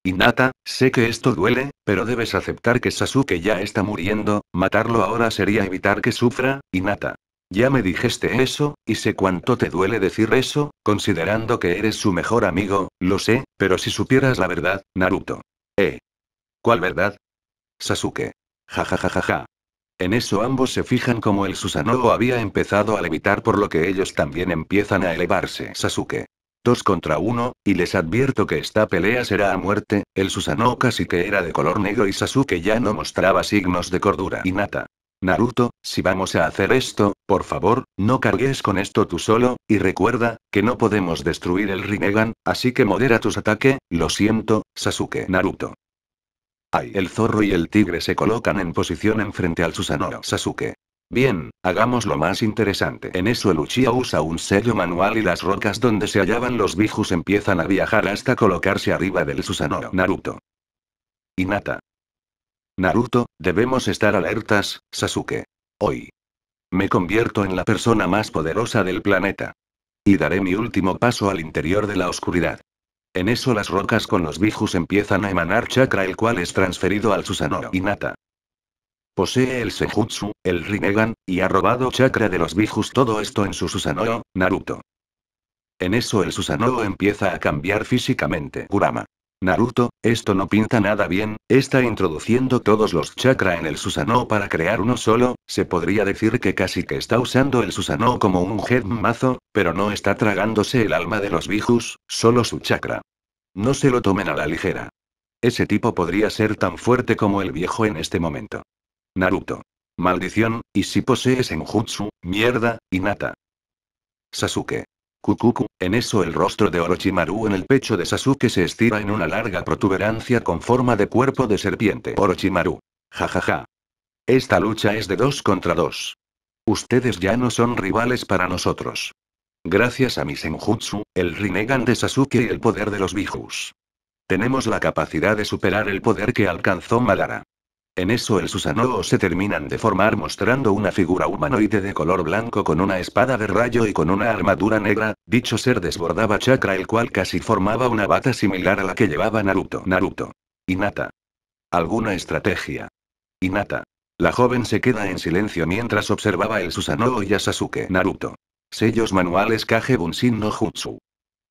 Inata, sé que esto duele, pero debes aceptar que Sasuke ya está muriendo, matarlo ahora sería evitar que sufra, Inata. Ya me dijiste eso, y sé cuánto te duele decir eso, considerando que eres su mejor amigo, lo sé, pero si supieras la verdad, Naruto. ¿Eh? ¿Cuál verdad? Sasuke. Ja En eso ambos se fijan como el Susanoo había empezado a levitar por lo que ellos también empiezan a elevarse. Sasuke. Dos contra uno, y les advierto que esta pelea será a muerte, el Susanoo casi que era de color negro y Sasuke ya no mostraba signos de cordura. Nata. Naruto, si vamos a hacer esto, por favor, no cargues con esto tú solo, y recuerda, que no podemos destruir el Rinnegan, así que modera tus ataques, lo siento, Sasuke Naruto. Ay, el zorro y el tigre se colocan en posición enfrente al Susanoo Sasuke. Bien, hagamos lo más interesante. En eso el Uchiha usa un sello manual y las rocas donde se hallaban los bijus empiezan a viajar hasta colocarse arriba del Susanoo Naruto. Inata, Naruto, debemos estar alertas, Sasuke. Hoy. Me convierto en la persona más poderosa del planeta. Y daré mi último paso al interior de la oscuridad. En eso las rocas con los bijus empiezan a emanar chakra el cual es transferido al Susanoo Inata. Posee el Senjutsu, el Rinnegan, y ha robado chakra de los bijus todo esto en su Susanoo, Naruto. En eso el Susanoo empieza a cambiar físicamente Kurama. Naruto, esto no pinta nada bien, está introduciendo todos los chakra en el Susanoo para crear uno solo, se podría decir que casi que está usando el Susanoo como un mazo, pero no está tragándose el alma de los Bijus, solo su chakra. No se lo tomen a la ligera. Ese tipo podría ser tan fuerte como el viejo en este momento. Naruto. Maldición, y si posees en jutsu, mierda, nata. Sasuke. En eso el rostro de Orochimaru en el pecho de Sasuke se estira en una larga protuberancia con forma de cuerpo de serpiente. Orochimaru. Jajaja. Ja, ja. Esta lucha es de dos contra dos. Ustedes ya no son rivales para nosotros. Gracias a mi senjutsu, el Rinnegan de Sasuke y el poder de los Bijus. Tenemos la capacidad de superar el poder que alcanzó Madara. En eso el Susanoo se terminan de formar mostrando una figura humanoide de color blanco con una espada de rayo y con una armadura negra, dicho ser desbordaba chakra el cual casi formaba una bata similar a la que llevaba Naruto. Naruto. Inata. ¿Alguna estrategia? Inata. La joven se queda en silencio mientras observaba el Susanoo y a Sasuke. Naruto. Sellos manuales Kage Bunshin no Jutsu.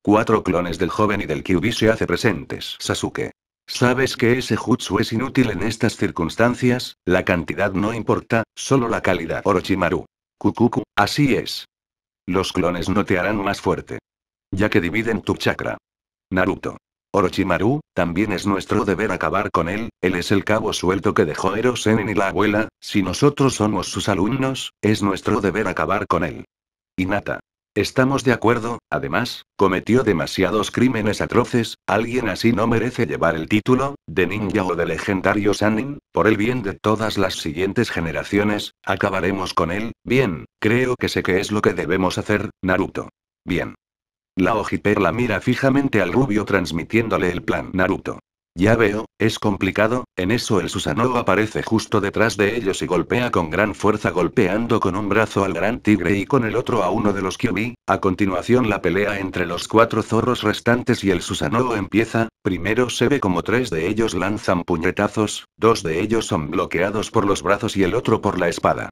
Cuatro clones del joven y del Kyubi se hace presentes. Sasuke. Sabes que ese jutsu es inútil en estas circunstancias, la cantidad no importa, solo la calidad. Orochimaru. Kukuku, así es. Los clones no te harán más fuerte. Ya que dividen tu chakra. Naruto. Orochimaru, también es nuestro deber acabar con él, él es el cabo suelto que dejó Erosen y la abuela, si nosotros somos sus alumnos, es nuestro deber acabar con él. Inata. Estamos de acuerdo, además, cometió demasiados crímenes atroces, alguien así no merece llevar el título, de ninja o de legendario Sanin, por el bien de todas las siguientes generaciones, acabaremos con él, bien, creo que sé qué es lo que debemos hacer, Naruto. Bien. La ojiperla mira fijamente al rubio transmitiéndole el plan Naruto. Ya veo, es complicado, en eso el Susanoo aparece justo detrás de ellos y golpea con gran fuerza golpeando con un brazo al gran tigre y con el otro a uno de los Kyumi. a continuación la pelea entre los cuatro zorros restantes y el Susanoo empieza, primero se ve como tres de ellos lanzan puñetazos, dos de ellos son bloqueados por los brazos y el otro por la espada.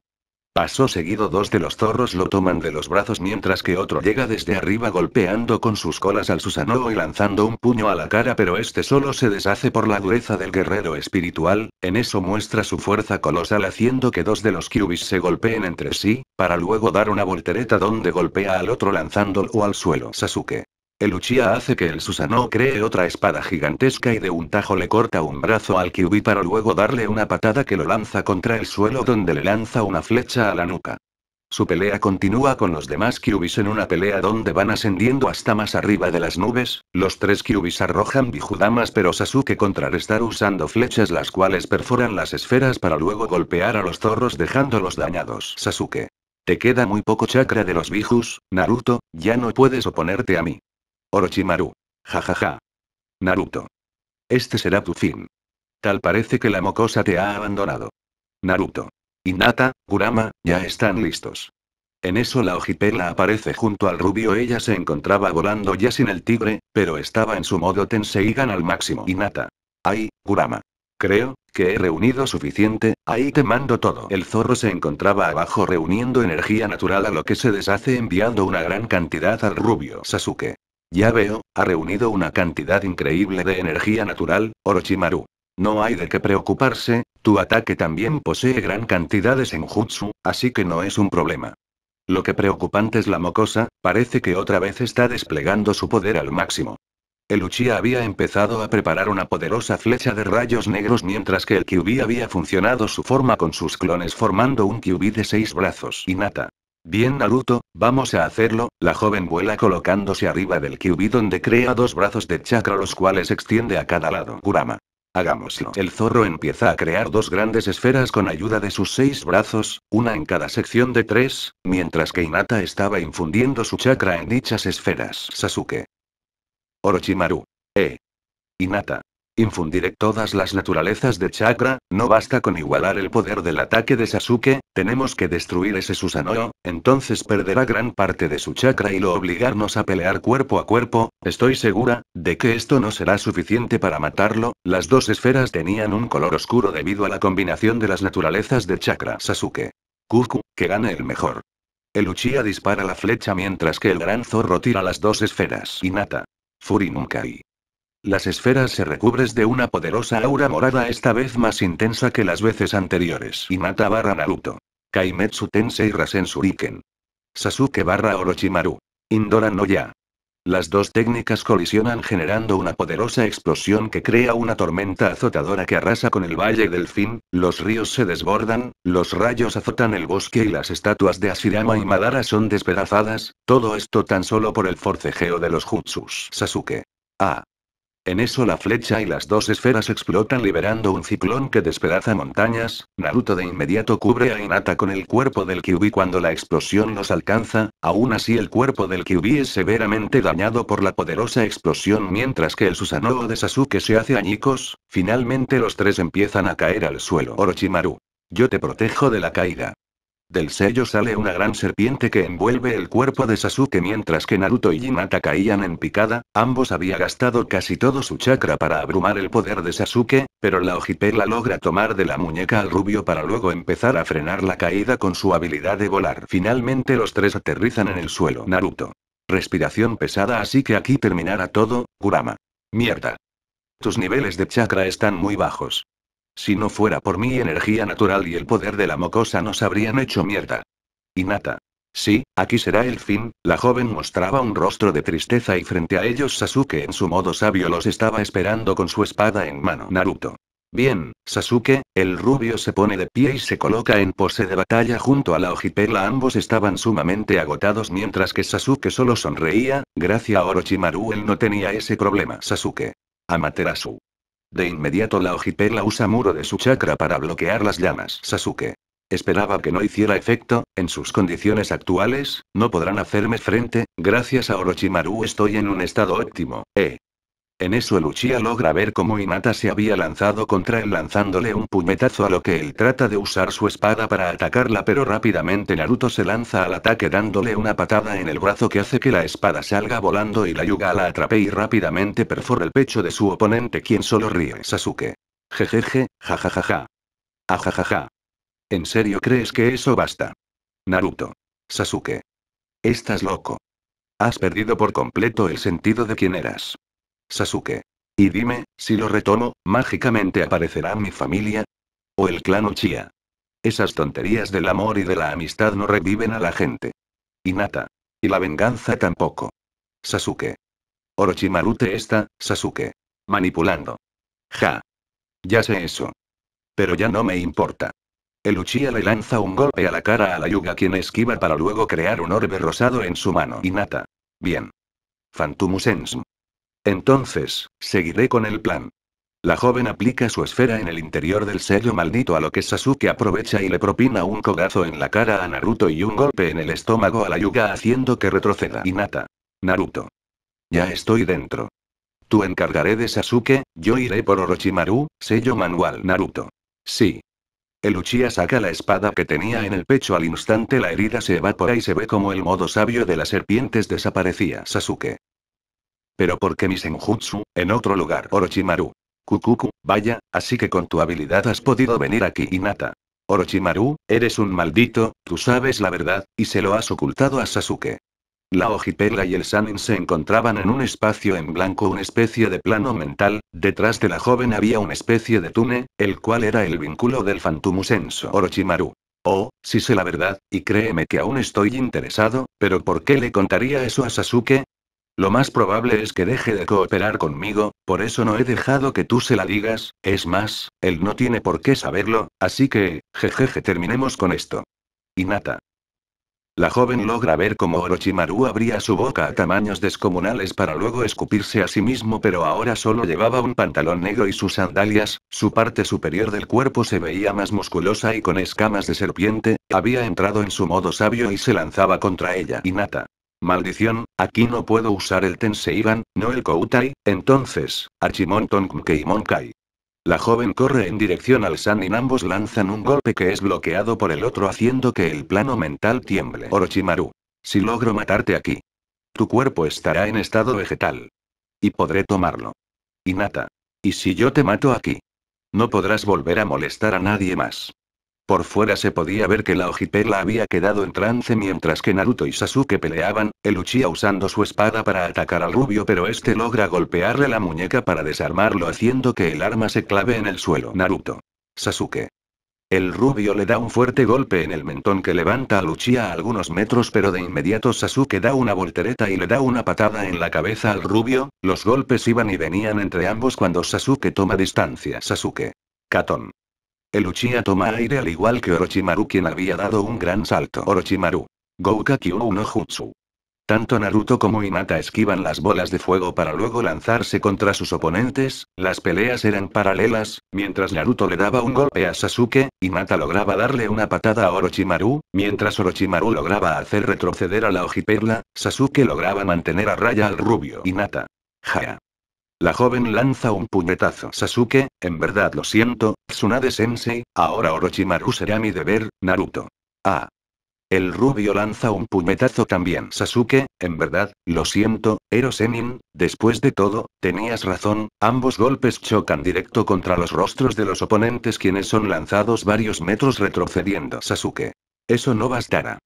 Paso seguido dos de los zorros lo toman de los brazos mientras que otro llega desde arriba golpeando con sus colas al Susanoo y lanzando un puño a la cara pero este solo se deshace por la dureza del guerrero espiritual, en eso muestra su fuerza colosal haciendo que dos de los Kyubis se golpeen entre sí, para luego dar una voltereta donde golpea al otro lanzándolo al suelo Sasuke. El Uchiha hace que el Susanoo cree otra espada gigantesca y de un tajo le corta un brazo al Kyubi para luego darle una patada que lo lanza contra el suelo donde le lanza una flecha a la nuca. Su pelea continúa con los demás Kyubis en una pelea donde van ascendiendo hasta más arriba de las nubes, los tres Kyubis arrojan bijudamas pero Sasuke contrarrestar usando flechas las cuales perforan las esferas para luego golpear a los zorros dejándolos dañados. Sasuke. Te queda muy poco chakra de los bijus, Naruto, ya no puedes oponerte a mí. Orochimaru. Jajaja. Ja, ja. Naruto. Este será tu fin. Tal parece que la mocosa te ha abandonado. Naruto. Hinata, Kurama, ya están listos. En eso la ojipela aparece junto al rubio. Ella se encontraba volando ya sin el tigre, pero estaba en su modo Tenseigan al máximo. Hinata. Ay, Kurama. Creo que he reunido suficiente, ahí te mando todo. El zorro se encontraba abajo reuniendo energía natural a lo que se deshace enviando una gran cantidad al rubio Sasuke. Ya veo, ha reunido una cantidad increíble de energía natural, Orochimaru. No hay de qué preocuparse, tu ataque también posee gran cantidad de jutsu, así que no es un problema. Lo que preocupante es la mocosa, parece que otra vez está desplegando su poder al máximo. El Uchiha había empezado a preparar una poderosa flecha de rayos negros mientras que el Kyubi había funcionado su forma con sus clones formando un Kyubi de seis brazos y nata. Bien Naruto, vamos a hacerlo, la joven vuela colocándose arriba del Kyubi donde crea dos brazos de chakra los cuales extiende a cada lado Kurama. Hagámoslo. El zorro empieza a crear dos grandes esferas con ayuda de sus seis brazos, una en cada sección de tres, mientras que Inata estaba infundiendo su chakra en dichas esferas. Sasuke. Orochimaru. Eh. Inata. Infundiré todas las naturalezas de chakra, no basta con igualar el poder del ataque de Sasuke, tenemos que destruir ese Susanoo, entonces perderá gran parte de su chakra y lo obligarnos a pelear cuerpo a cuerpo, estoy segura, de que esto no será suficiente para matarlo, las dos esferas tenían un color oscuro debido a la combinación de las naturalezas de chakra Sasuke. Kuku, que gane el mejor. El Uchiha dispara la flecha mientras que el gran zorro tira las dos esferas. Inata. Furinunkai. Las esferas se recubres de una poderosa aura morada esta vez más intensa que las veces anteriores. mata barra Naruto. Kaimetsu Tensei Rasen Sasuke barra Orochimaru. Indora no ya. Las dos técnicas colisionan generando una poderosa explosión que crea una tormenta azotadora que arrasa con el Valle del Fin, los ríos se desbordan, los rayos azotan el bosque y las estatuas de Asirama y Madara son despedazadas, todo esto tan solo por el forcejeo de los Jutsus. Sasuke. Ah. En eso la flecha y las dos esferas explotan liberando un ciclón que despedaza montañas, Naruto de inmediato cubre a Hinata con el cuerpo del Kyubi cuando la explosión los alcanza, aún así el cuerpo del Kyubi es severamente dañado por la poderosa explosión mientras que el Susanoo de Sasuke se hace añicos, finalmente los tres empiezan a caer al suelo Orochimaru. Yo te protejo de la caída. Del sello sale una gran serpiente que envuelve el cuerpo de Sasuke mientras que Naruto y Hinata caían en picada, ambos había gastado casi todo su chakra para abrumar el poder de Sasuke, pero la ojipela logra tomar de la muñeca al rubio para luego empezar a frenar la caída con su habilidad de volar. Finalmente los tres aterrizan en el suelo. Naruto. Respiración pesada así que aquí terminará todo, Kurama. Mierda. Tus niveles de chakra están muy bajos. Si no fuera por mi energía natural y el poder de la mocosa nos habrían hecho mierda. Inata. Sí, aquí será el fin, la joven mostraba un rostro de tristeza y frente a ellos Sasuke en su modo sabio los estaba esperando con su espada en mano Naruto. Bien, Sasuke, el rubio se pone de pie y se coloca en pose de batalla junto a la ojipela. Ambos estaban sumamente agotados mientras que Sasuke solo sonreía, gracias a Orochimaru él no tenía ese problema. Sasuke. Amaterasu. De inmediato la ojipela usa muro de su chakra para bloquear las llamas. Sasuke. Esperaba que no hiciera efecto, en sus condiciones actuales, no podrán hacerme frente, gracias a Orochimaru estoy en un estado óptimo, eh. En eso Uchia logra ver cómo Inata se había lanzado contra él lanzándole un puñetazo a lo que él trata de usar su espada para atacarla pero rápidamente Naruto se lanza al ataque dándole una patada en el brazo que hace que la espada salga volando y la yuga la atrape y rápidamente perfora el pecho de su oponente quien solo ríe Sasuke. Jejeje, jajajaja. Ajajaja. ¿En serio crees que eso basta? Naruto. Sasuke. Estás loco. Has perdido por completo el sentido de quién eras. Sasuke. Y dime, si lo retomo, mágicamente aparecerá mi familia? ¿O el clan Uchiha? Esas tonterías del amor y de la amistad no reviven a la gente. Inata. Y la venganza tampoco. Sasuke. Orochimaru te está, Sasuke. Manipulando. Ja. Ya sé eso. Pero ya no me importa. El Uchiha le lanza un golpe a la cara a la Yuga quien esquiva para luego crear un orbe rosado en su mano. Inata. Bien. Fantumusensm. Entonces, seguiré con el plan. La joven aplica su esfera en el interior del sello maldito a lo que Sasuke aprovecha y le propina un cogazo en la cara a Naruto y un golpe en el estómago a la yuga haciendo que retroceda Hinata. Naruto. Ya estoy dentro. Tú encargaré de Sasuke, yo iré por Orochimaru, sello manual Naruto. Sí. El Uchiha saca la espada que tenía en el pecho al instante la herida se evapora y se ve como el modo sabio de las serpientes desaparecía Sasuke. Pero porque qué Misenjutsu, en otro lugar Orochimaru. Kukuku, vaya, así que con tu habilidad has podido venir aquí Inata. Orochimaru, eres un maldito, tú sabes la verdad, y se lo has ocultado a Sasuke. La Ojipela y el Sanin se encontraban en un espacio en blanco, una especie de plano mental, detrás de la joven había una especie de túnel, el cual era el vínculo del Fantumusenso Orochimaru. Oh, sí sé la verdad, y créeme que aún estoy interesado, pero ¿por qué le contaría eso a Sasuke? Lo más probable es que deje de cooperar conmigo, por eso no he dejado que tú se la digas, es más, él no tiene por qué saberlo, así que, jejeje, terminemos con esto. Inata. La joven logra ver cómo Orochimaru abría su boca a tamaños descomunales para luego escupirse a sí mismo, pero ahora solo llevaba un pantalón negro y sus sandalias, su parte superior del cuerpo se veía más musculosa y con escamas de serpiente, había entrado en su modo sabio y se lanzaba contra ella. Inata. Maldición, Aquí no puedo usar el Tenseiban, no el Koutai, entonces, Archimon Tonkei Monkai. La joven corre en dirección al San y ambos lanzan un golpe que es bloqueado por el otro haciendo que el plano mental tiemble. Orochimaru. Si logro matarte aquí. Tu cuerpo estará en estado vegetal. Y podré tomarlo. Inata. ¿Y si yo te mato aquí? No podrás volver a molestar a nadie más. Por fuera se podía ver que la ojipela había quedado en trance mientras que Naruto y Sasuke peleaban, el Uchiha usando su espada para atacar al rubio pero este logra golpearle la muñeca para desarmarlo haciendo que el arma se clave en el suelo. Naruto. Sasuke. El rubio le da un fuerte golpe en el mentón que levanta a Uchiha a algunos metros pero de inmediato Sasuke da una voltereta y le da una patada en la cabeza al rubio, los golpes iban y venían entre ambos cuando Sasuke toma distancia. Sasuke. Katon. El Uchiha toma aire al igual que Orochimaru quien había dado un gran salto. Orochimaru. Goukakyuu no Jutsu. Tanto Naruto como Hinata esquivan las bolas de fuego para luego lanzarse contra sus oponentes, las peleas eran paralelas, mientras Naruto le daba un golpe a Sasuke, Hinata lograba darle una patada a Orochimaru, mientras Orochimaru lograba hacer retroceder a la ojiperla, Sasuke lograba mantener a raya al rubio Hinata. Jaya. La joven lanza un puñetazo. Sasuke, en verdad lo siento, Tsunade-sensei, ahora Orochimaru será mi deber, Naruto. Ah. El rubio lanza un puñetazo también. Sasuke, en verdad, lo siento, Ero después de todo, tenías razón, ambos golpes chocan directo contra los rostros de los oponentes quienes son lanzados varios metros retrocediendo. Sasuke. Eso no bastará.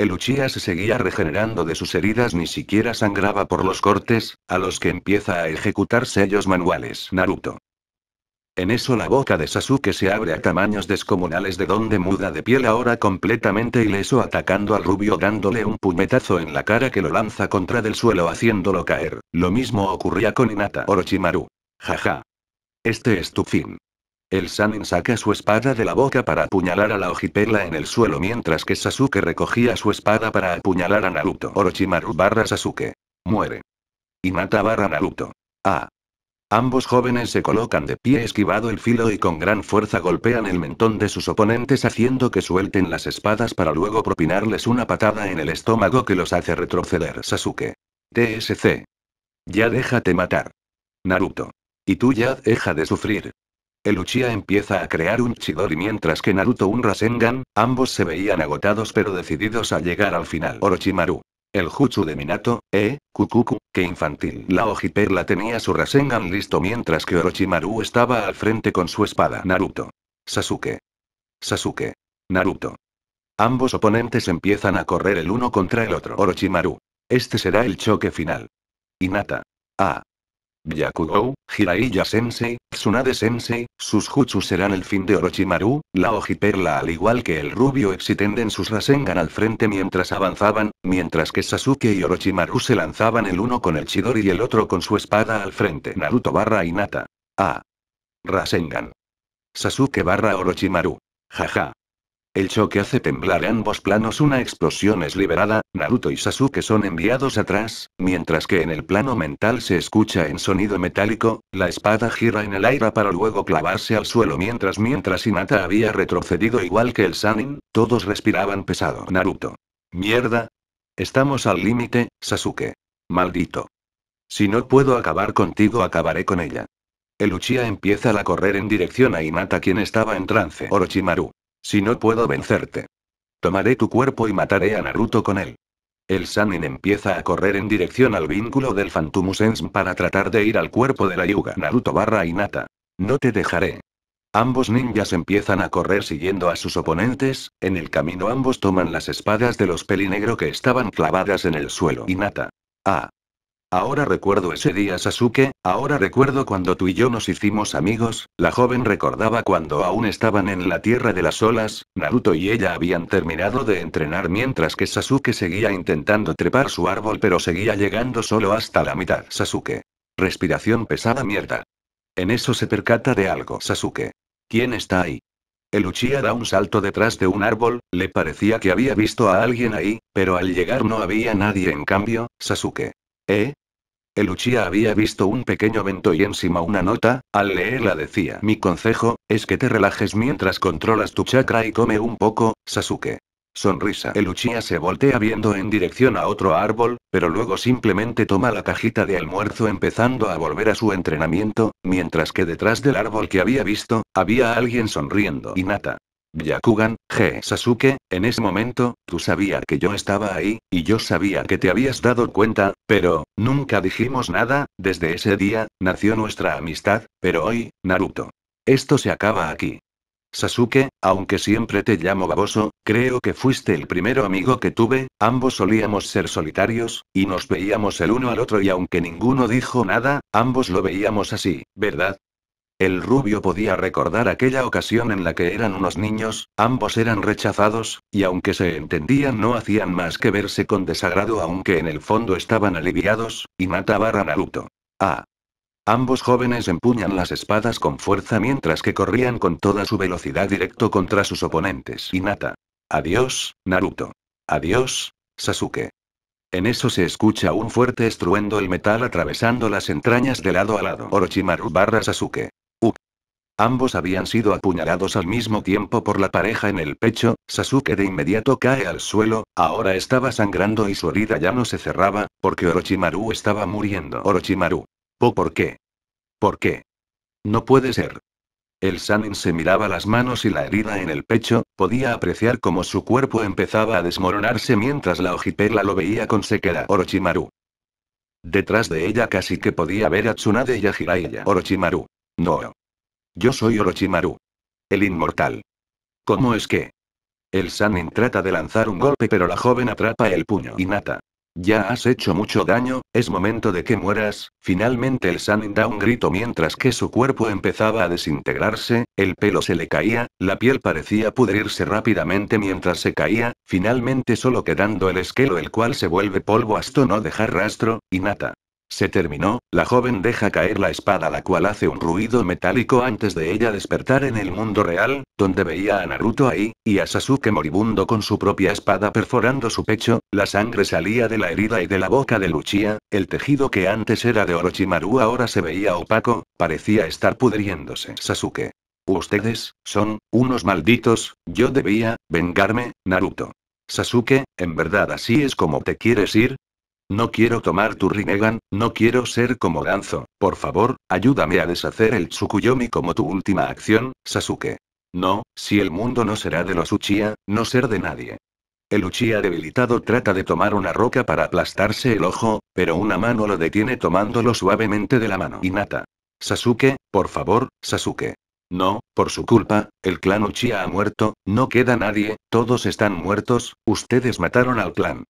El Uchiha se seguía regenerando de sus heridas, ni siquiera sangraba por los cortes, a los que empieza a ejecutar sellos manuales Naruto. En eso la boca de Sasuke se abre a tamaños descomunales de donde muda de piel ahora completamente ileso atacando al rubio dándole un puñetazo en la cara que lo lanza contra del suelo haciéndolo caer. Lo mismo ocurría con Hinata Orochimaru. Jaja. Este es tu fin. El Sanin saca su espada de la boca para apuñalar a la ojipela en el suelo mientras que Sasuke recogía su espada para apuñalar a Naruto. Orochimaru barra Sasuke. Muere. y mata barra Naruto. Ah. Ambos jóvenes se colocan de pie esquivado el filo y con gran fuerza golpean el mentón de sus oponentes haciendo que suelten las espadas para luego propinarles una patada en el estómago que los hace retroceder Sasuke. TSC. Ya déjate matar. Naruto. Y tú ya deja de sufrir. El Uchiha empieza a crear un Chidori mientras que Naruto un Rasengan, ambos se veían agotados pero decididos a llegar al final. Orochimaru. El Jutsu de Minato, eh, Kukuku, que infantil. La Ojiperla tenía su Rasengan listo mientras que Orochimaru estaba al frente con su espada. Naruto. Sasuke. Sasuke. Naruto. Ambos oponentes empiezan a correr el uno contra el otro. Orochimaru. Este será el choque final. Hinata. Ah. Yakugou, hiraiya sensei Tsunade-sensei, sus jutsu serán el fin de Orochimaru, la ojiperla al igual que el rubio exitenden sus Rasengan al frente mientras avanzaban, mientras que Sasuke y Orochimaru se lanzaban el uno con el Chidori y el otro con su espada al frente Naruto barra Hinata. A. Ah. Rasengan. Sasuke barra Orochimaru. Jaja. El choque hace temblar ambos planos, una explosión es liberada, Naruto y Sasuke son enviados atrás, mientras que en el plano mental se escucha en sonido metálico, la espada gira en el aire para luego clavarse al suelo mientras mientras Hinata había retrocedido igual que el Sanin, todos respiraban pesado. Naruto. Mierda. Estamos al límite, Sasuke. Maldito. Si no puedo acabar contigo acabaré con ella. El Uchiha empieza a correr en dirección a Hinata quien estaba en trance. Orochimaru. Si no puedo vencerte. Tomaré tu cuerpo y mataré a Naruto con él. El Sanin empieza a correr en dirección al vínculo del Phantomus para tratar de ir al cuerpo de la Yuga Naruto barra Inata. No te dejaré. Ambos ninjas empiezan a correr siguiendo a sus oponentes, en el camino ambos toman las espadas de los pelinegro que estaban clavadas en el suelo. Inata. Ah. Ahora recuerdo ese día Sasuke, ahora recuerdo cuando tú y yo nos hicimos amigos, la joven recordaba cuando aún estaban en la Tierra de las Olas, Naruto y ella habían terminado de entrenar mientras que Sasuke seguía intentando trepar su árbol pero seguía llegando solo hasta la mitad Sasuke. Respiración pesada mierda. En eso se percata de algo Sasuke. ¿Quién está ahí? El Uchiha da un salto detrás de un árbol, le parecía que había visto a alguien ahí, pero al llegar no había nadie en cambio, Sasuke. ¿Eh? Eluchia había visto un pequeño vento y encima una nota, al leerla decía, mi consejo, es que te relajes mientras controlas tu chakra y come un poco, Sasuke. Sonrisa. El se voltea viendo en dirección a otro árbol, pero luego simplemente toma la cajita de almuerzo empezando a volver a su entrenamiento, mientras que detrás del árbol que había visto, había alguien sonriendo. Inata. Yakugan, G. Sasuke, en ese momento, tú sabías que yo estaba ahí, y yo sabía que te habías dado cuenta, pero, nunca dijimos nada, desde ese día, nació nuestra amistad, pero hoy, Naruto. Esto se acaba aquí. Sasuke, aunque siempre te llamo baboso, creo que fuiste el primero amigo que tuve, ambos solíamos ser solitarios, y nos veíamos el uno al otro y aunque ninguno dijo nada, ambos lo veíamos así, ¿verdad? El rubio podía recordar aquella ocasión en la que eran unos niños, ambos eran rechazados, y aunque se entendían no hacían más que verse con desagrado aunque en el fondo estaban aliviados, y barra a Naruto. Ah. Ambos jóvenes empuñan las espadas con fuerza mientras que corrían con toda su velocidad directo contra sus oponentes. Inata. Adiós, Naruto. Adiós, Sasuke. En eso se escucha un fuerte estruendo el metal atravesando las entrañas de lado a lado. Orochimaru barra Sasuke. Ambos habían sido apuñalados al mismo tiempo por la pareja en el pecho, Sasuke de inmediato cae al suelo, ahora estaba sangrando y su herida ya no se cerraba, porque Orochimaru estaba muriendo. Orochimaru. por qué? ¿Por qué? No puede ser. El Sanin se miraba las manos y la herida en el pecho, podía apreciar cómo su cuerpo empezaba a desmoronarse mientras la ojipela lo veía con sequedad. Orochimaru. Detrás de ella casi que podía ver a Tsunade y a Jiraiya. Orochimaru. No. Yo soy Orochimaru. El inmortal. ¿Cómo es que? El Sanin trata de lanzar un golpe pero la joven atrapa el puño y Ya has hecho mucho daño, es momento de que mueras. Finalmente el Sanin da un grito mientras que su cuerpo empezaba a desintegrarse, el pelo se le caía, la piel parecía pudrirse rápidamente mientras se caía, finalmente solo quedando el esquelo el cual se vuelve polvo hasta no dejar rastro, y nata. Se terminó, la joven deja caer la espada la cual hace un ruido metálico antes de ella despertar en el mundo real, donde veía a Naruto ahí, y a Sasuke moribundo con su propia espada perforando su pecho, la sangre salía de la herida y de la boca de Luchia, el tejido que antes era de Orochimaru ahora se veía opaco, parecía estar pudriéndose. Sasuke. Ustedes, son, unos malditos, yo debía, vengarme, Naruto. Sasuke, ¿en verdad así es como te quieres ir? No quiero tomar tu Rinnegan, no quiero ser como Danzo, por favor, ayúdame a deshacer el Tsukuyomi como tu última acción, Sasuke. No, si el mundo no será de los Uchiha, no ser de nadie. El Uchiha debilitado trata de tomar una roca para aplastarse el ojo, pero una mano lo detiene tomándolo suavemente de la mano Hinata. Sasuke, por favor, Sasuke. No, por su culpa, el clan Uchiha ha muerto, no queda nadie, todos están muertos, ustedes mataron al clan.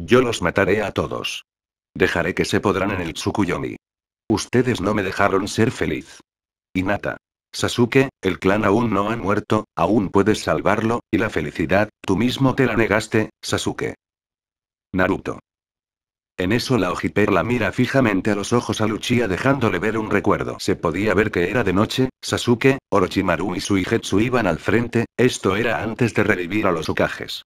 Yo los mataré a todos. Dejaré que se podrán en el Tsukuyomi. Ustedes no me dejaron ser feliz. Inata. Sasuke, el clan aún no ha muerto, aún puedes salvarlo, y la felicidad, tú mismo te la negaste, Sasuke. Naruto. En eso la la mira fijamente a los ojos a Luchia dejándole ver un recuerdo. Se podía ver que era de noche, Sasuke, Orochimaru y su Suigetsu iban al frente, esto era antes de revivir a los Ukages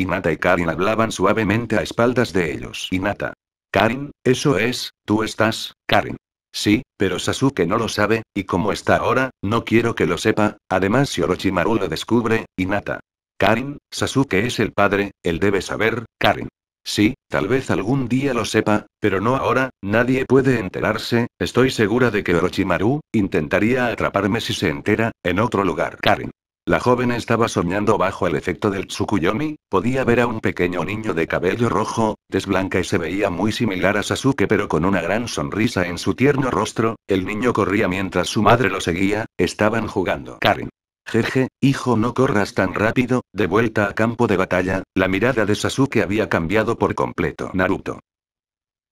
y y Karin hablaban suavemente a espaldas de ellos. Y Nata. Karin, eso es, tú estás, Karin. Sí, pero Sasuke no lo sabe, y como está ahora, no quiero que lo sepa, además si Orochimaru lo descubre, Inata. Karin, Sasuke es el padre, él debe saber, Karin. Sí, tal vez algún día lo sepa, pero no ahora, nadie puede enterarse, estoy segura de que Orochimaru, intentaría atraparme si se entera, en otro lugar. Karin. La joven estaba soñando bajo el efecto del Tsukuyomi, podía ver a un pequeño niño de cabello rojo, desblanca y se veía muy similar a Sasuke pero con una gran sonrisa en su tierno rostro, el niño corría mientras su madre lo seguía, estaban jugando. Karen. Jeje, hijo no corras tan rápido, de vuelta a campo de batalla, la mirada de Sasuke había cambiado por completo. Naruto.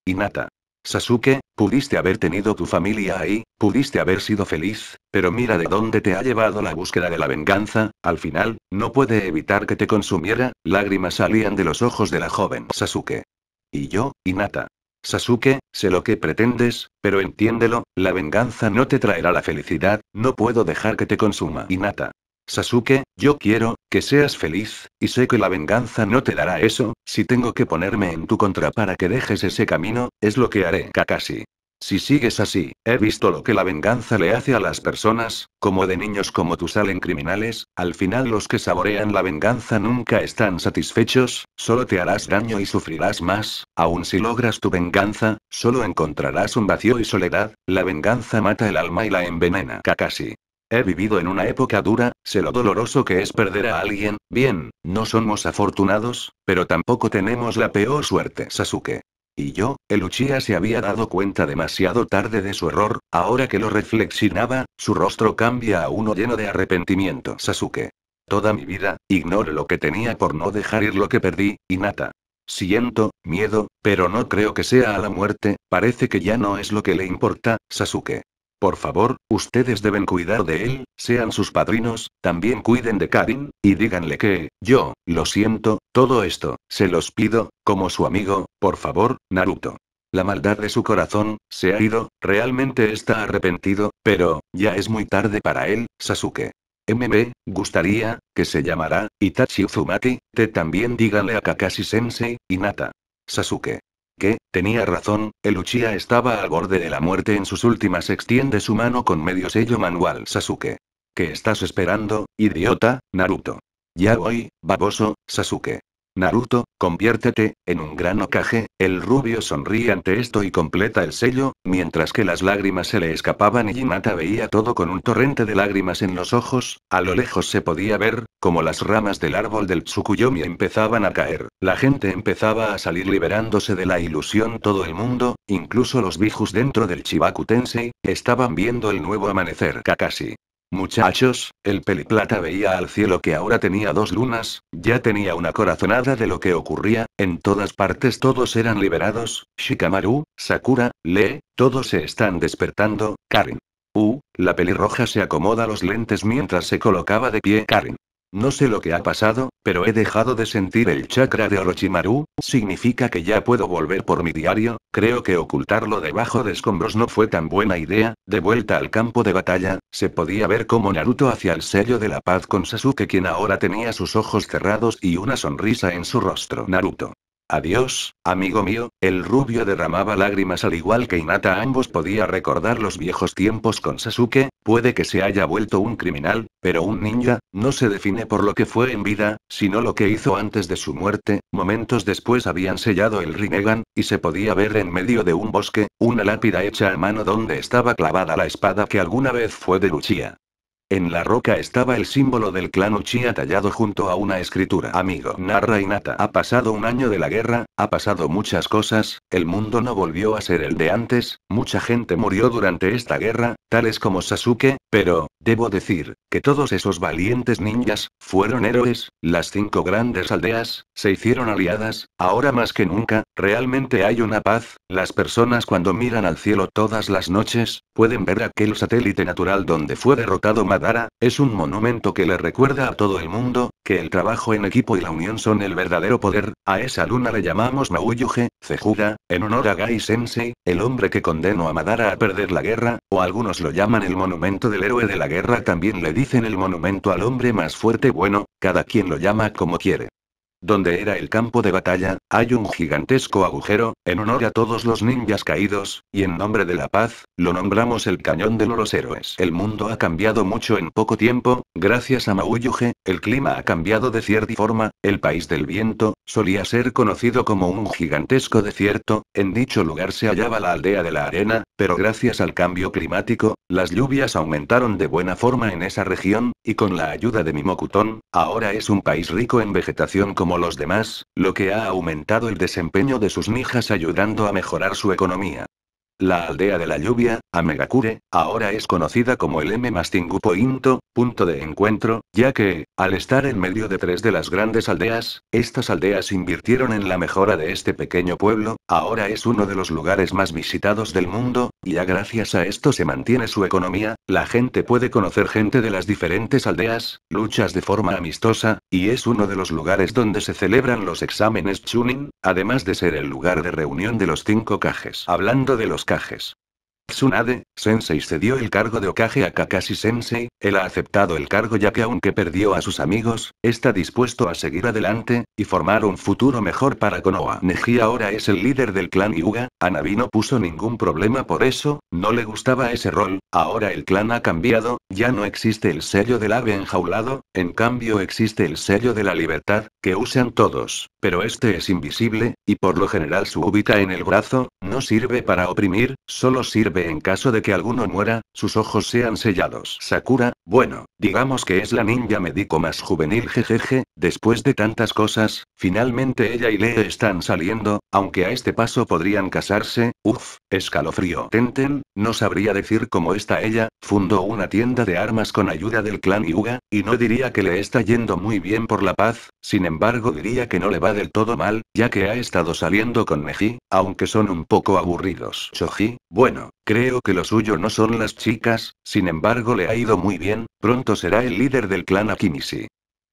Inata. Sasuke, Pudiste haber tenido tu familia ahí, pudiste haber sido feliz, pero mira de dónde te ha llevado la búsqueda de la venganza, al final, no puede evitar que te consumiera, lágrimas salían de los ojos de la joven Sasuke. Y yo, Inata. Sasuke, sé lo que pretendes, pero entiéndelo, la venganza no te traerá la felicidad, no puedo dejar que te consuma. Inata. Sasuke, yo quiero, que seas feliz, y sé que la venganza no te dará eso, si tengo que ponerme en tu contra para que dejes ese camino, es lo que haré, Kakashi. Si sigues así, he visto lo que la venganza le hace a las personas, como de niños como tú salen criminales, al final los que saborean la venganza nunca están satisfechos, solo te harás daño y sufrirás más, aun si logras tu venganza, solo encontrarás un vacío y soledad, la venganza mata el alma y la envenena. Kakashi. He vivido en una época dura, sé lo doloroso que es perder a alguien, bien, no somos afortunados, pero tampoco tenemos la peor suerte, Sasuke. Y yo, el Uchiha se había dado cuenta demasiado tarde de su error, ahora que lo reflexionaba, su rostro cambia a uno lleno de arrepentimiento. Sasuke. Toda mi vida, ignoro lo que tenía por no dejar ir lo que perdí, Inata. Siento, miedo, pero no creo que sea a la muerte, parece que ya no es lo que le importa, Sasuke. Por favor, ustedes deben cuidar de él, sean sus padrinos, también cuiden de Karin, y díganle que, yo, lo siento, todo esto, se los pido, como su amigo, por favor, Naruto. La maldad de su corazón, se ha ido, realmente está arrepentido, pero, ya es muy tarde para él, Sasuke. MB, gustaría, que se llamará, Itachi Uzumaki, te también díganle a Kakashi Sensei, Inata. Sasuke que, tenía razón, el Uchiha estaba al borde de la muerte en sus últimas extiende su mano con medio sello manual Sasuke. ¿Qué estás esperando, idiota, Naruto? Ya voy, baboso, Sasuke. Naruto, conviértete, en un gran ocaje. el rubio sonríe ante esto y completa el sello, mientras que las lágrimas se le escapaban y Hinata veía todo con un torrente de lágrimas en los ojos, a lo lejos se podía ver, como las ramas del árbol del Tsukuyomi empezaban a caer, la gente empezaba a salir liberándose de la ilusión todo el mundo, incluso los bijus dentro del Chibaku Tensei, estaban viendo el nuevo amanecer Kakashi. Muchachos, el peliplata veía al cielo que ahora tenía dos lunas, ya tenía una corazonada de lo que ocurría, en todas partes todos eran liberados, Shikamaru, Sakura, Lee, todos se están despertando, Karen. Uh, la pelirroja se acomoda los lentes mientras se colocaba de pie Karen. No sé lo que ha pasado, pero he dejado de sentir el chakra de Orochimaru, significa que ya puedo volver por mi diario, creo que ocultarlo debajo de escombros no fue tan buena idea, de vuelta al campo de batalla, se podía ver cómo Naruto hacia el sello de la paz con Sasuke quien ahora tenía sus ojos cerrados y una sonrisa en su rostro. Naruto, Adiós, amigo mío, el rubio derramaba lágrimas al igual que Inata ambos podía recordar los viejos tiempos con Sasuke, puede que se haya vuelto un criminal, pero un ninja, no se define por lo que fue en vida, sino lo que hizo antes de su muerte, momentos después habían sellado el Rinnegan, y se podía ver en medio de un bosque, una lápida hecha a mano donde estaba clavada la espada que alguna vez fue de Luchia. En la roca estaba el símbolo del clan Uchiha tallado junto a una escritura. Amigo, narra Inata. Ha pasado un año de la guerra, ha pasado muchas cosas, el mundo no volvió a ser el de antes, mucha gente murió durante esta guerra, tales como Sasuke, pero, debo decir, que todos esos valientes ninjas, fueron héroes, las cinco grandes aldeas, se hicieron aliadas, ahora más que nunca, realmente hay una paz, las personas cuando miran al cielo todas las noches, pueden ver aquel satélite natural donde fue derrotado Madara, es un monumento que le recuerda a todo el mundo, que el trabajo en equipo y la unión son el verdadero poder, a esa luna le llamamos Mauyuge, Cejuda, en honor a Gai Sensei, el hombre que condenó a Madara a perder la guerra, o algunos lo llaman el monumento del héroe de la guerra, también le dicen el monumento al hombre más fuerte bueno, cada quien lo llama como quiere. Donde era el campo de batalla, hay un gigantesco agujero, en honor a todos los ninjas caídos, y en nombre de la paz, lo nombramos el Cañón de los Héroes. El mundo ha cambiado mucho en poco tiempo, gracias a Mauyuge, el clima ha cambiado de cierta forma, el país del viento, solía ser conocido como un gigantesco desierto, en dicho lugar se hallaba la aldea de la arena, pero gracias al cambio climático, las lluvias aumentaron de buena forma en esa región, y con la ayuda de Mimokutón, ahora es un país rico en vegetación como los demás, lo que ha aumentado el desempeño de sus mijas ayudando a mejorar su economía. La aldea de la lluvia, Amegakure, ahora es conocida como el M Mastingu punto de encuentro, ya que, al estar en medio de tres de las grandes aldeas, estas aldeas invirtieron en la mejora de este pequeño pueblo, ahora es uno de los lugares más visitados del mundo, y ya gracias a esto se mantiene su economía, la gente puede conocer gente de las diferentes aldeas, luchas de forma amistosa, y es uno de los lugares donde se celebran los exámenes Chunin, además de ser el lugar de reunión de los cinco cajes. Hablando de los cajes. Tsunade, Sensei cedió el cargo de Okage a Kakashi Sensei, él ha aceptado el cargo ya que aunque perdió a sus amigos, está dispuesto a seguir adelante, y formar un futuro mejor para Konoha. Neji ahora es el líder del clan Yuga, Anabi no puso ningún problema por eso, no le gustaba ese rol, ahora el clan ha cambiado, ya no existe el sello del ave enjaulado, en cambio existe el sello de la libertad, que usan todos, pero este es invisible, y por lo general su ubica en el brazo, no sirve para oprimir, solo sirve en caso de que alguno muera, sus ojos sean sellados. Sakura, bueno, digamos que es la ninja médico más juvenil jejeje, después de tantas cosas, finalmente ella y Lee están saliendo, aunque a este paso podrían casarse, uff, escalofrío. Tenten, no sabría decir cómo está ella, fundó una tienda de armas con ayuda del clan Yuga, y no diría que le está yendo muy bien por la paz, sin embargo diría que no le va del todo mal, ya que ha estado saliendo con Neji, aunque son un poco aburridos. Choji, bueno, creo que lo suyo no son las chicas, sin embargo le ha ido muy bien pronto será el líder del clan Akimisi.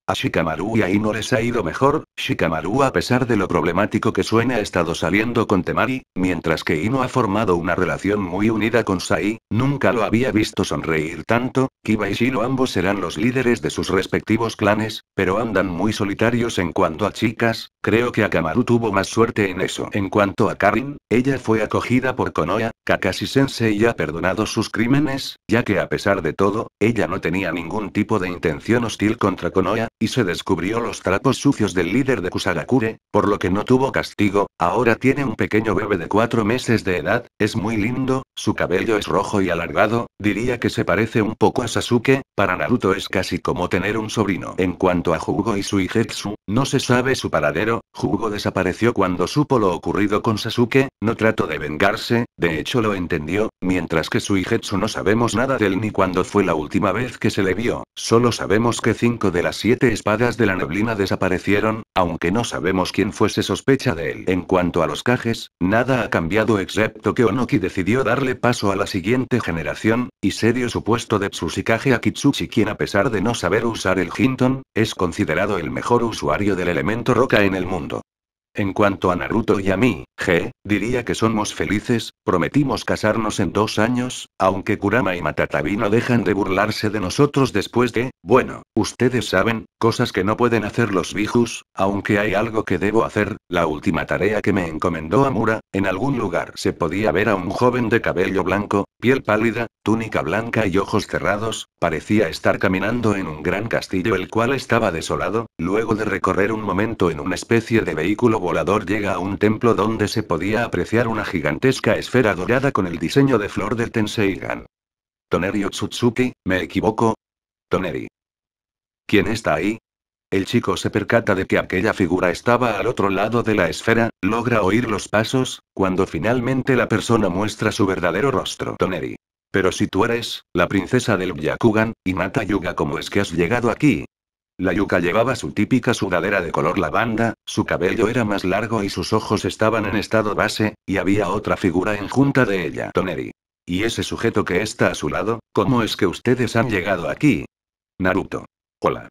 A Shikamaru y a Ino les ha ido mejor, Shikamaru a pesar de lo problemático que suena ha estado saliendo con Temari, mientras que Ino ha formado una relación muy unida con Sai, nunca lo había visto sonreír tanto, Kiba y Shino ambos serán los líderes de sus respectivos clanes, pero andan muy solitarios en cuanto a chicas, creo que Akamaru tuvo más suerte en eso. En cuanto a Karin, ella fue acogida por Konoya, Kakashi Sensei ha perdonado sus crímenes, ya que a pesar de todo, ella no tenía ningún tipo de intención hostil contra Konoya y se descubrió los trapos sucios del líder de Kusagakure, por lo que no tuvo castigo, ahora tiene un pequeño bebé de cuatro meses de edad, es muy lindo, su cabello es rojo y alargado, diría que se parece un poco a Sasuke, para Naruto es casi como tener un sobrino. En cuanto a Jugo y Suigetsu, no se sabe su paradero, Jugo desapareció cuando supo lo ocurrido con Sasuke, no trató de vengarse, de hecho lo entendió, mientras que Suigetsu no sabemos nada de él ni cuándo fue la última vez que se le vio, solo sabemos que cinco de las siete espadas de la neblina desaparecieron, aunque no sabemos quién fuese sospecha de él. En cuanto a los cajes, nada ha cambiado excepto que Onoki decidió darle paso a la siguiente generación, y serio supuesto su puesto de Tsushikaje a Kitsuchi quien a pesar de no saber usar el Hinton, es considerado el mejor usuario del elemento roca en el mundo. En cuanto a Naruto y a mí, G, diría que somos felices, prometimos casarnos en dos años, aunque Kurama y Matatabi no dejan de burlarse de nosotros después de, bueno, ustedes saben, cosas que no pueden hacer los bijus, aunque hay algo que debo hacer, la última tarea que me encomendó Amura, en algún lugar se podía ver a un joven de cabello blanco, piel pálida, túnica blanca y ojos cerrados, parecía estar caminando en un gran castillo el cual estaba desolado, luego de recorrer un momento en una especie de vehículo volador llega a un templo donde se podía apreciar una gigantesca esfera dorada con el diseño de flor de gan Toneri Otsutsuki, ¿me equivoco? Toneri. ¿Quién está ahí? El chico se percata de que aquella figura estaba al otro lado de la esfera, logra oír los pasos, cuando finalmente la persona muestra su verdadero rostro. Toneri. Pero si tú eres, la princesa del Yakugan, y mata Yuga, ¿cómo es que has llegado aquí? La yuca llevaba su típica sudadera de color lavanda, su cabello era más largo y sus ojos estaban en estado base, y había otra figura en junta de ella, Toneri. ¿Y ese sujeto que está a su lado? ¿Cómo es que ustedes han llegado aquí? Naruto. Hola.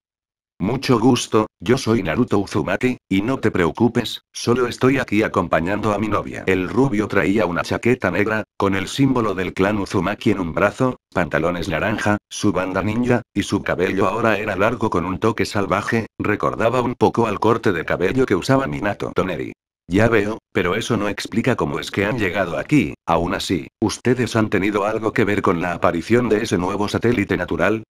Mucho gusto, yo soy Naruto Uzumaki, y no te preocupes, solo estoy aquí acompañando a mi novia. El rubio traía una chaqueta negra, con el símbolo del clan Uzumaki en un brazo, pantalones naranja, su banda ninja, y su cabello ahora era largo con un toque salvaje, recordaba un poco al corte de cabello que usaba Minato Toneri. Ya veo, pero eso no explica cómo es que han llegado aquí. Aún así, ¿ustedes han tenido algo que ver con la aparición de ese nuevo satélite natural?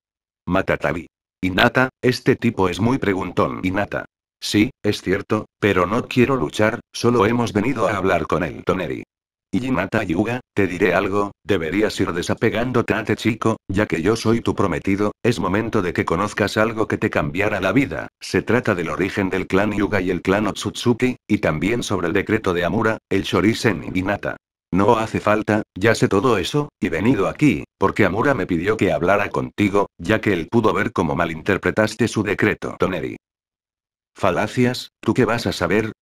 Matatabi. Inata, este tipo es muy preguntón. Inata. Sí, es cierto, pero no quiero luchar, solo hemos venido a hablar con el Toneri. Inata Yuga, te diré algo, deberías ir desapegándote a este chico, ya que yo soy tu prometido, es momento de que conozcas algo que te cambiará la vida. Se trata del origen del clan Yuga y el clan Otsutsuki, y también sobre el decreto de Amura, el Shorisen Inata. No hace falta, ya sé todo eso, y venido aquí, porque Amura me pidió que hablara contigo, ya que él pudo ver cómo malinterpretaste su decreto, Toneri. Falacias, ¿tú qué vas a saber?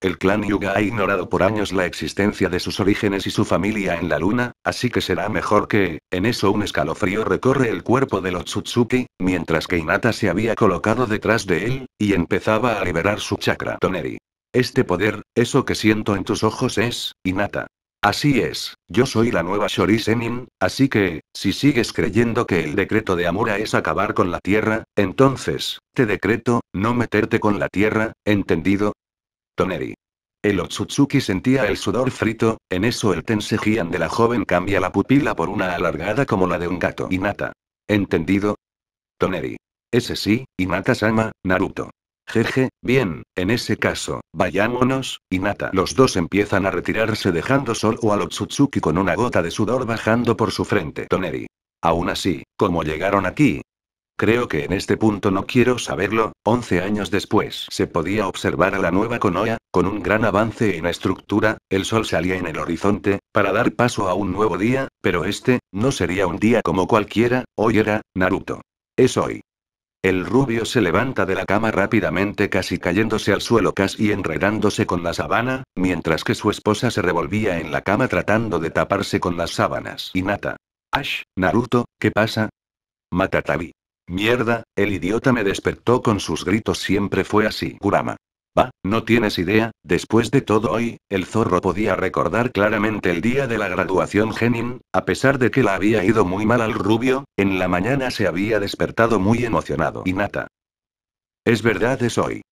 El clan Yuga ha ignorado por años la existencia de sus orígenes y su familia en la luna, así que será mejor que, en eso un escalofrío recorre el cuerpo de los Tsutsuki, mientras que Inata se había colocado detrás de él, y empezaba a liberar su chakra Toneri. Este poder, eso que siento en tus ojos es, Inata. Así es, yo soy la nueva Shorisenin, así que, si sigues creyendo que el decreto de Amura es acabar con la Tierra, entonces, te decreto, no meterte con la Tierra, ¿entendido? Toneri. El Otsutsuki sentía el sudor frito, en eso el Tensejian de la joven cambia la pupila por una alargada como la de un gato. Hinata. ¿Entendido? Toneri. Ese sí, Hinata-sama, Naruto. Jeje, bien, en ese caso, vayámonos, Inata. Los dos empiezan a retirarse dejando solo a Lotsutsuki con una gota de sudor bajando por su frente. Toneri. Aún así, ¿cómo llegaron aquí? Creo que en este punto no quiero saberlo, 11 años después se podía observar a la nueva Konoha, con un gran avance en estructura, el sol salía en el horizonte, para dar paso a un nuevo día, pero este, no sería un día como cualquiera, hoy era, Naruto. Es hoy. El rubio se levanta de la cama rápidamente, casi cayéndose al suelo, casi enredándose con la sábana, mientras que su esposa se revolvía en la cama tratando de taparse con las sábanas. Nata, Ash, Naruto, ¿qué pasa? Matatabi. Mierda, el idiota me despertó con sus gritos, siempre fue así. Kurama. Va, no tienes idea, después de todo hoy, el zorro podía recordar claramente el día de la graduación Genin, a pesar de que la había ido muy mal al rubio, en la mañana se había despertado muy emocionado y nata. Es verdad es hoy.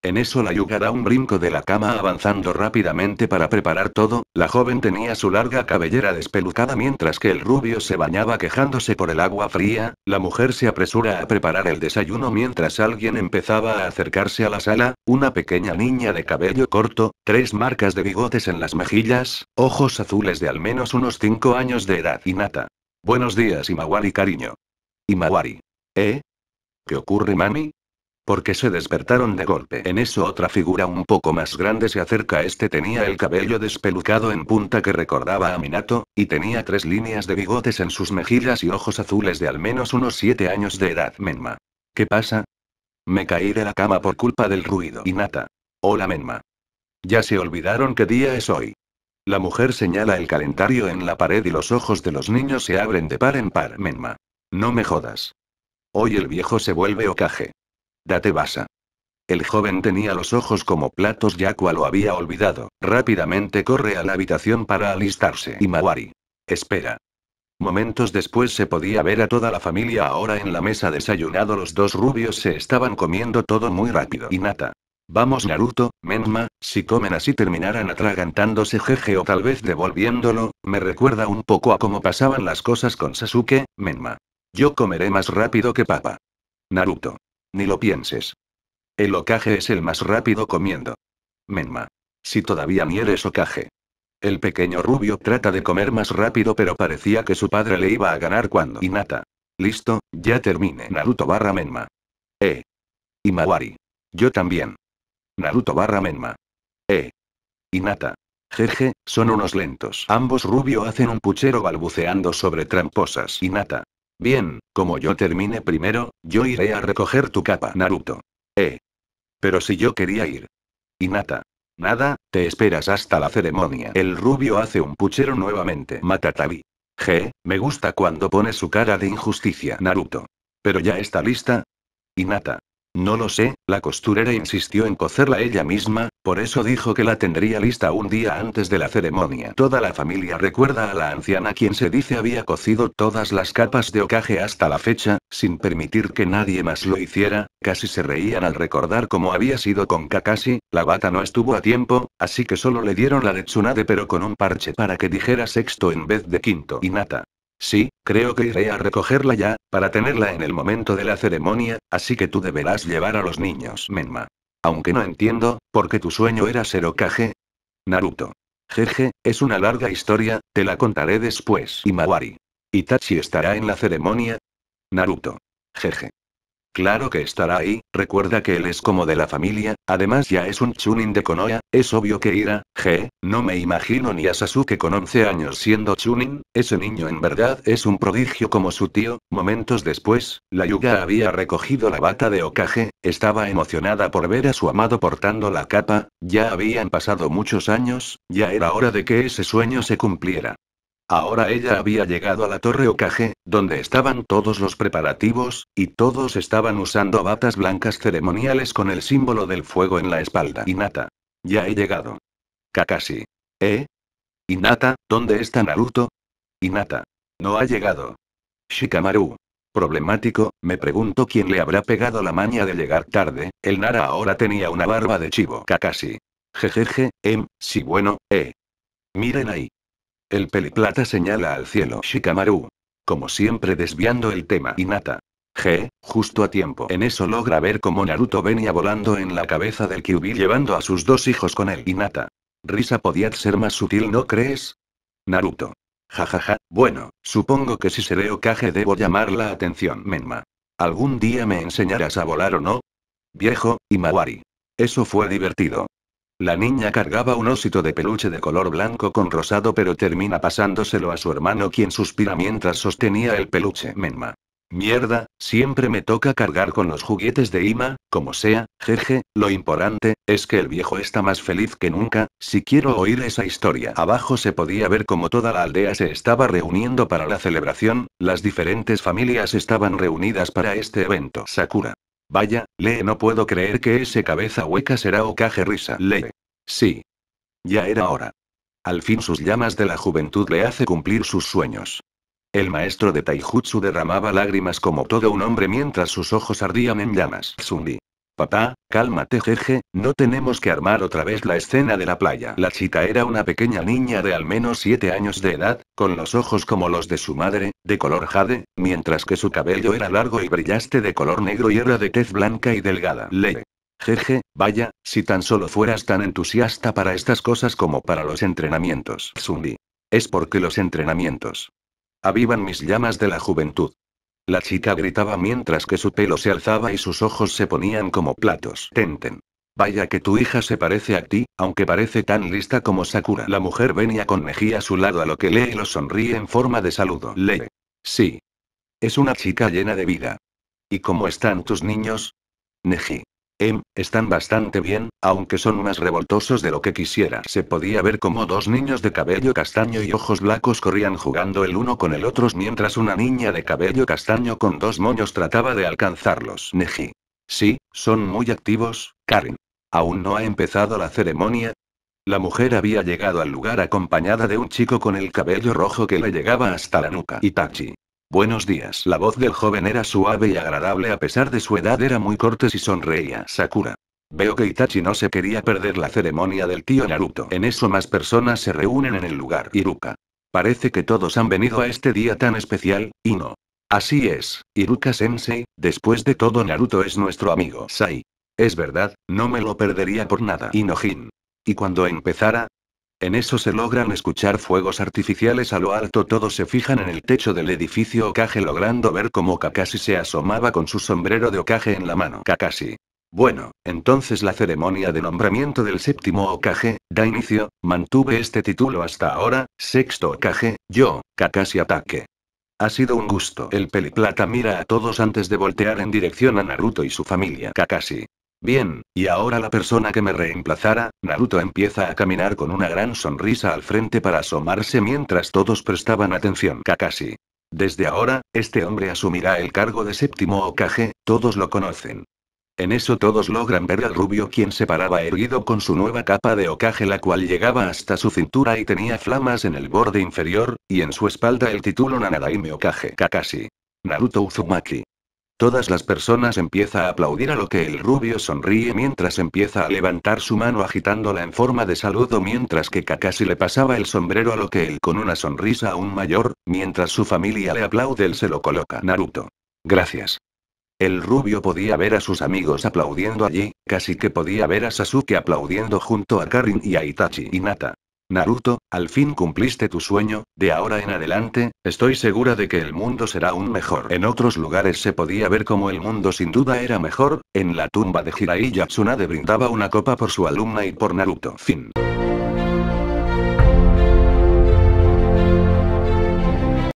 En eso la Yuga un brinco de la cama avanzando rápidamente para preparar todo, la joven tenía su larga cabellera despelucada mientras que el rubio se bañaba quejándose por el agua fría, la mujer se apresura a preparar el desayuno mientras alguien empezaba a acercarse a la sala, una pequeña niña de cabello corto, tres marcas de bigotes en las mejillas, ojos azules de al menos unos cinco años de edad y nata. Buenos días Imawari cariño. Imawari. ¿Eh? ¿Qué ocurre mami? Porque se despertaron de golpe. En eso otra figura un poco más grande se acerca. Este tenía el cabello despelucado en punta que recordaba a Minato, y tenía tres líneas de bigotes en sus mejillas y ojos azules de al menos unos siete años de edad. Menma. ¿Qué pasa? Me caí de la cama por culpa del ruido. Inata. Hola Menma. Ya se olvidaron qué día es hoy. La mujer señala el calendario en la pared y los ojos de los niños se abren de par en par. Menma. No me jodas. Hoy el viejo se vuelve ocaje. Date basa. El joven tenía los ojos como platos ya cual lo había olvidado. Rápidamente corre a la habitación para alistarse. Y Mawari. Espera. Momentos después se podía ver a toda la familia ahora en la mesa desayunado. Los dos rubios se estaban comiendo todo muy rápido. Y Nata, Vamos Naruto, Menma, si comen así terminarán atragantándose jeje o tal vez devolviéndolo, me recuerda un poco a cómo pasaban las cosas con Sasuke, Menma. Yo comeré más rápido que papá. Naruto. Ni lo pienses. El ocaje es el más rápido comiendo. Menma. Si todavía ni eres ocaje. El pequeño rubio trata de comer más rápido pero parecía que su padre le iba a ganar cuando Inata. Listo, ya termine Naruto barra Menma. Eh. Y Mawari. Yo también. Naruto barra Menma. Eh. Inata. Jeje, son unos lentos. Ambos rubio hacen un puchero balbuceando sobre tramposas. Inata. Bien, como yo termine primero, yo iré a recoger tu capa, Naruto. Eh. Pero si yo quería ir. Inata. Nada, te esperas hasta la ceremonia. El rubio hace un puchero nuevamente. Matatabi. G, me gusta cuando pone su cara de injusticia, Naruto. Pero ya está lista. Inata. No lo sé, la costurera insistió en cocerla ella misma, por eso dijo que la tendría lista un día antes de la ceremonia. Toda la familia recuerda a la anciana quien se dice había cocido todas las capas de ocaje hasta la fecha, sin permitir que nadie más lo hiciera, casi se reían al recordar cómo había sido con Kakashi, la bata no estuvo a tiempo, así que solo le dieron la de pero con un parche para que dijera sexto en vez de quinto. Y Nata. Sí, creo que iré a recogerla ya, para tenerla en el momento de la ceremonia, así que tú deberás llevar a los niños, Menma. Aunque no entiendo, ¿por qué tu sueño era ser Okage? Naruto. Jeje, es una larga historia, te la contaré después. Imawari. Itachi estará en la ceremonia. Naruto. Jeje. Claro que estará ahí, recuerda que él es como de la familia, además ya es un chunin de Konoha, es obvio que irá, je, no me imagino ni a Sasuke con 11 años siendo chunin, ese niño en verdad es un prodigio como su tío, momentos después, la Yuga había recogido la bata de Okage, estaba emocionada por ver a su amado portando la capa, ya habían pasado muchos años, ya era hora de que ese sueño se cumpliera. Ahora ella había llegado a la torre Okage, donde estaban todos los preparativos, y todos estaban usando batas blancas ceremoniales con el símbolo del fuego en la espalda. Inata, Ya he llegado. Kakashi. ¿Eh? Inata, ¿dónde está Naruto? Inata, No ha llegado. Shikamaru. Problemático, me pregunto quién le habrá pegado la maña de llegar tarde, el Nara ahora tenía una barba de chivo. Kakashi. Jejeje, em, sí bueno, eh. Miren ahí. El peliplata señala al cielo Shikamaru. Como siempre desviando el tema Hinata. Je, justo a tiempo. En eso logra ver cómo Naruto venía volando en la cabeza del Kyubi llevando a sus dos hijos con él. Hinata. Risa podía ser más sutil, ¿no crees? Naruto. Jajaja, ja, ja. bueno, supongo que si se seré Okage debo llamar la atención, Menma. ¿Algún día me enseñarás a volar o no? Viejo, Imawari. Eso fue divertido. La niña cargaba un osito de peluche de color blanco con rosado pero termina pasándoselo a su hermano quien suspira mientras sostenía el peluche Menma. Mierda, siempre me toca cargar con los juguetes de Ima, como sea, jeje, lo importante, es que el viejo está más feliz que nunca, si quiero oír esa historia. Abajo se podía ver como toda la aldea se estaba reuniendo para la celebración, las diferentes familias estaban reunidas para este evento. Sakura. Vaya, Lee, no puedo creer que ese cabeza hueca será Okage Risa. Lee. Sí. Ya era hora. Al fin sus llamas de la juventud le hace cumplir sus sueños. El maestro de Taijutsu derramaba lágrimas como todo un hombre mientras sus ojos ardían en llamas. Zumbi. Papá, cálmate Jeje, no tenemos que armar otra vez la escena de la playa. La chica era una pequeña niña de al menos siete años de edad, con los ojos como los de su madre, de color jade, mientras que su cabello era largo y brillaste de color negro y era de tez blanca y delgada. Le. Jeje, vaya, si tan solo fueras tan entusiasta para estas cosas como para los entrenamientos. Zumbi. Es porque los entrenamientos avivan mis llamas de la juventud. La chica gritaba mientras que su pelo se alzaba y sus ojos se ponían como platos. Tenten. Vaya que tu hija se parece a ti, aunque parece tan lista como Sakura. La mujer venía con Neji a su lado a lo que Lee lo sonríe en forma de saludo. Lee. Sí. Es una chica llena de vida. ¿Y cómo están tus niños? Neji. Em, están bastante bien, aunque son más revoltosos de lo que quisiera. Se podía ver como dos niños de cabello castaño y ojos blancos corrían jugando el uno con el otro mientras una niña de cabello castaño con dos moños trataba de alcanzarlos. Neji. Sí, son muy activos, Karen. ¿Aún no ha empezado la ceremonia? La mujer había llegado al lugar acompañada de un chico con el cabello rojo que le llegaba hasta la nuca. Itachi. Buenos días. La voz del joven era suave y agradable a pesar de su edad era muy cortes y sonreía Sakura. Veo que Itachi no se quería perder la ceremonia del tío Naruto. En eso más personas se reúnen en el lugar. Iruka. Parece que todos han venido a este día tan especial, y no. Así es, Iruka Sensei, después de todo Naruto es nuestro amigo. Sai. Es verdad, no me lo perdería por nada. Inojin. Y cuando empezara, en eso se logran escuchar fuegos artificiales a lo alto. Todos se fijan en el techo del edificio Okage logrando ver cómo Kakashi se asomaba con su sombrero de Okage en la mano. Kakashi. Bueno, entonces la ceremonia de nombramiento del séptimo Okage, da inicio, mantuve este título hasta ahora, sexto Okage, yo, Kakashi ataque. Ha sido un gusto. El peliplata mira a todos antes de voltear en dirección a Naruto y su familia. Kakashi. Bien, y ahora la persona que me reemplazara, Naruto empieza a caminar con una gran sonrisa al frente para asomarse mientras todos prestaban atención. Kakashi. Desde ahora, este hombre asumirá el cargo de séptimo Okage, todos lo conocen. En eso todos logran ver al rubio quien se paraba erguido con su nueva capa de okaje, la cual llegaba hasta su cintura y tenía flamas en el borde inferior, y en su espalda el título Nanadaime Okage Kakashi. Naruto Uzumaki. Todas las personas empieza a aplaudir a lo que el rubio sonríe mientras empieza a levantar su mano agitándola en forma de saludo mientras que Kakashi le pasaba el sombrero a lo que él con una sonrisa aún mayor, mientras su familia le aplaude él se lo coloca Naruto. Gracias. El rubio podía ver a sus amigos aplaudiendo allí, casi que podía ver a Sasuke aplaudiendo junto a Karin y a Itachi y Nata. Naruto, al fin cumpliste tu sueño, de ahora en adelante, estoy segura de que el mundo será aún mejor. En otros lugares se podía ver como el mundo sin duda era mejor, en la tumba de Jiraiya Tsunade brindaba una copa por su alumna y por Naruto. Fin.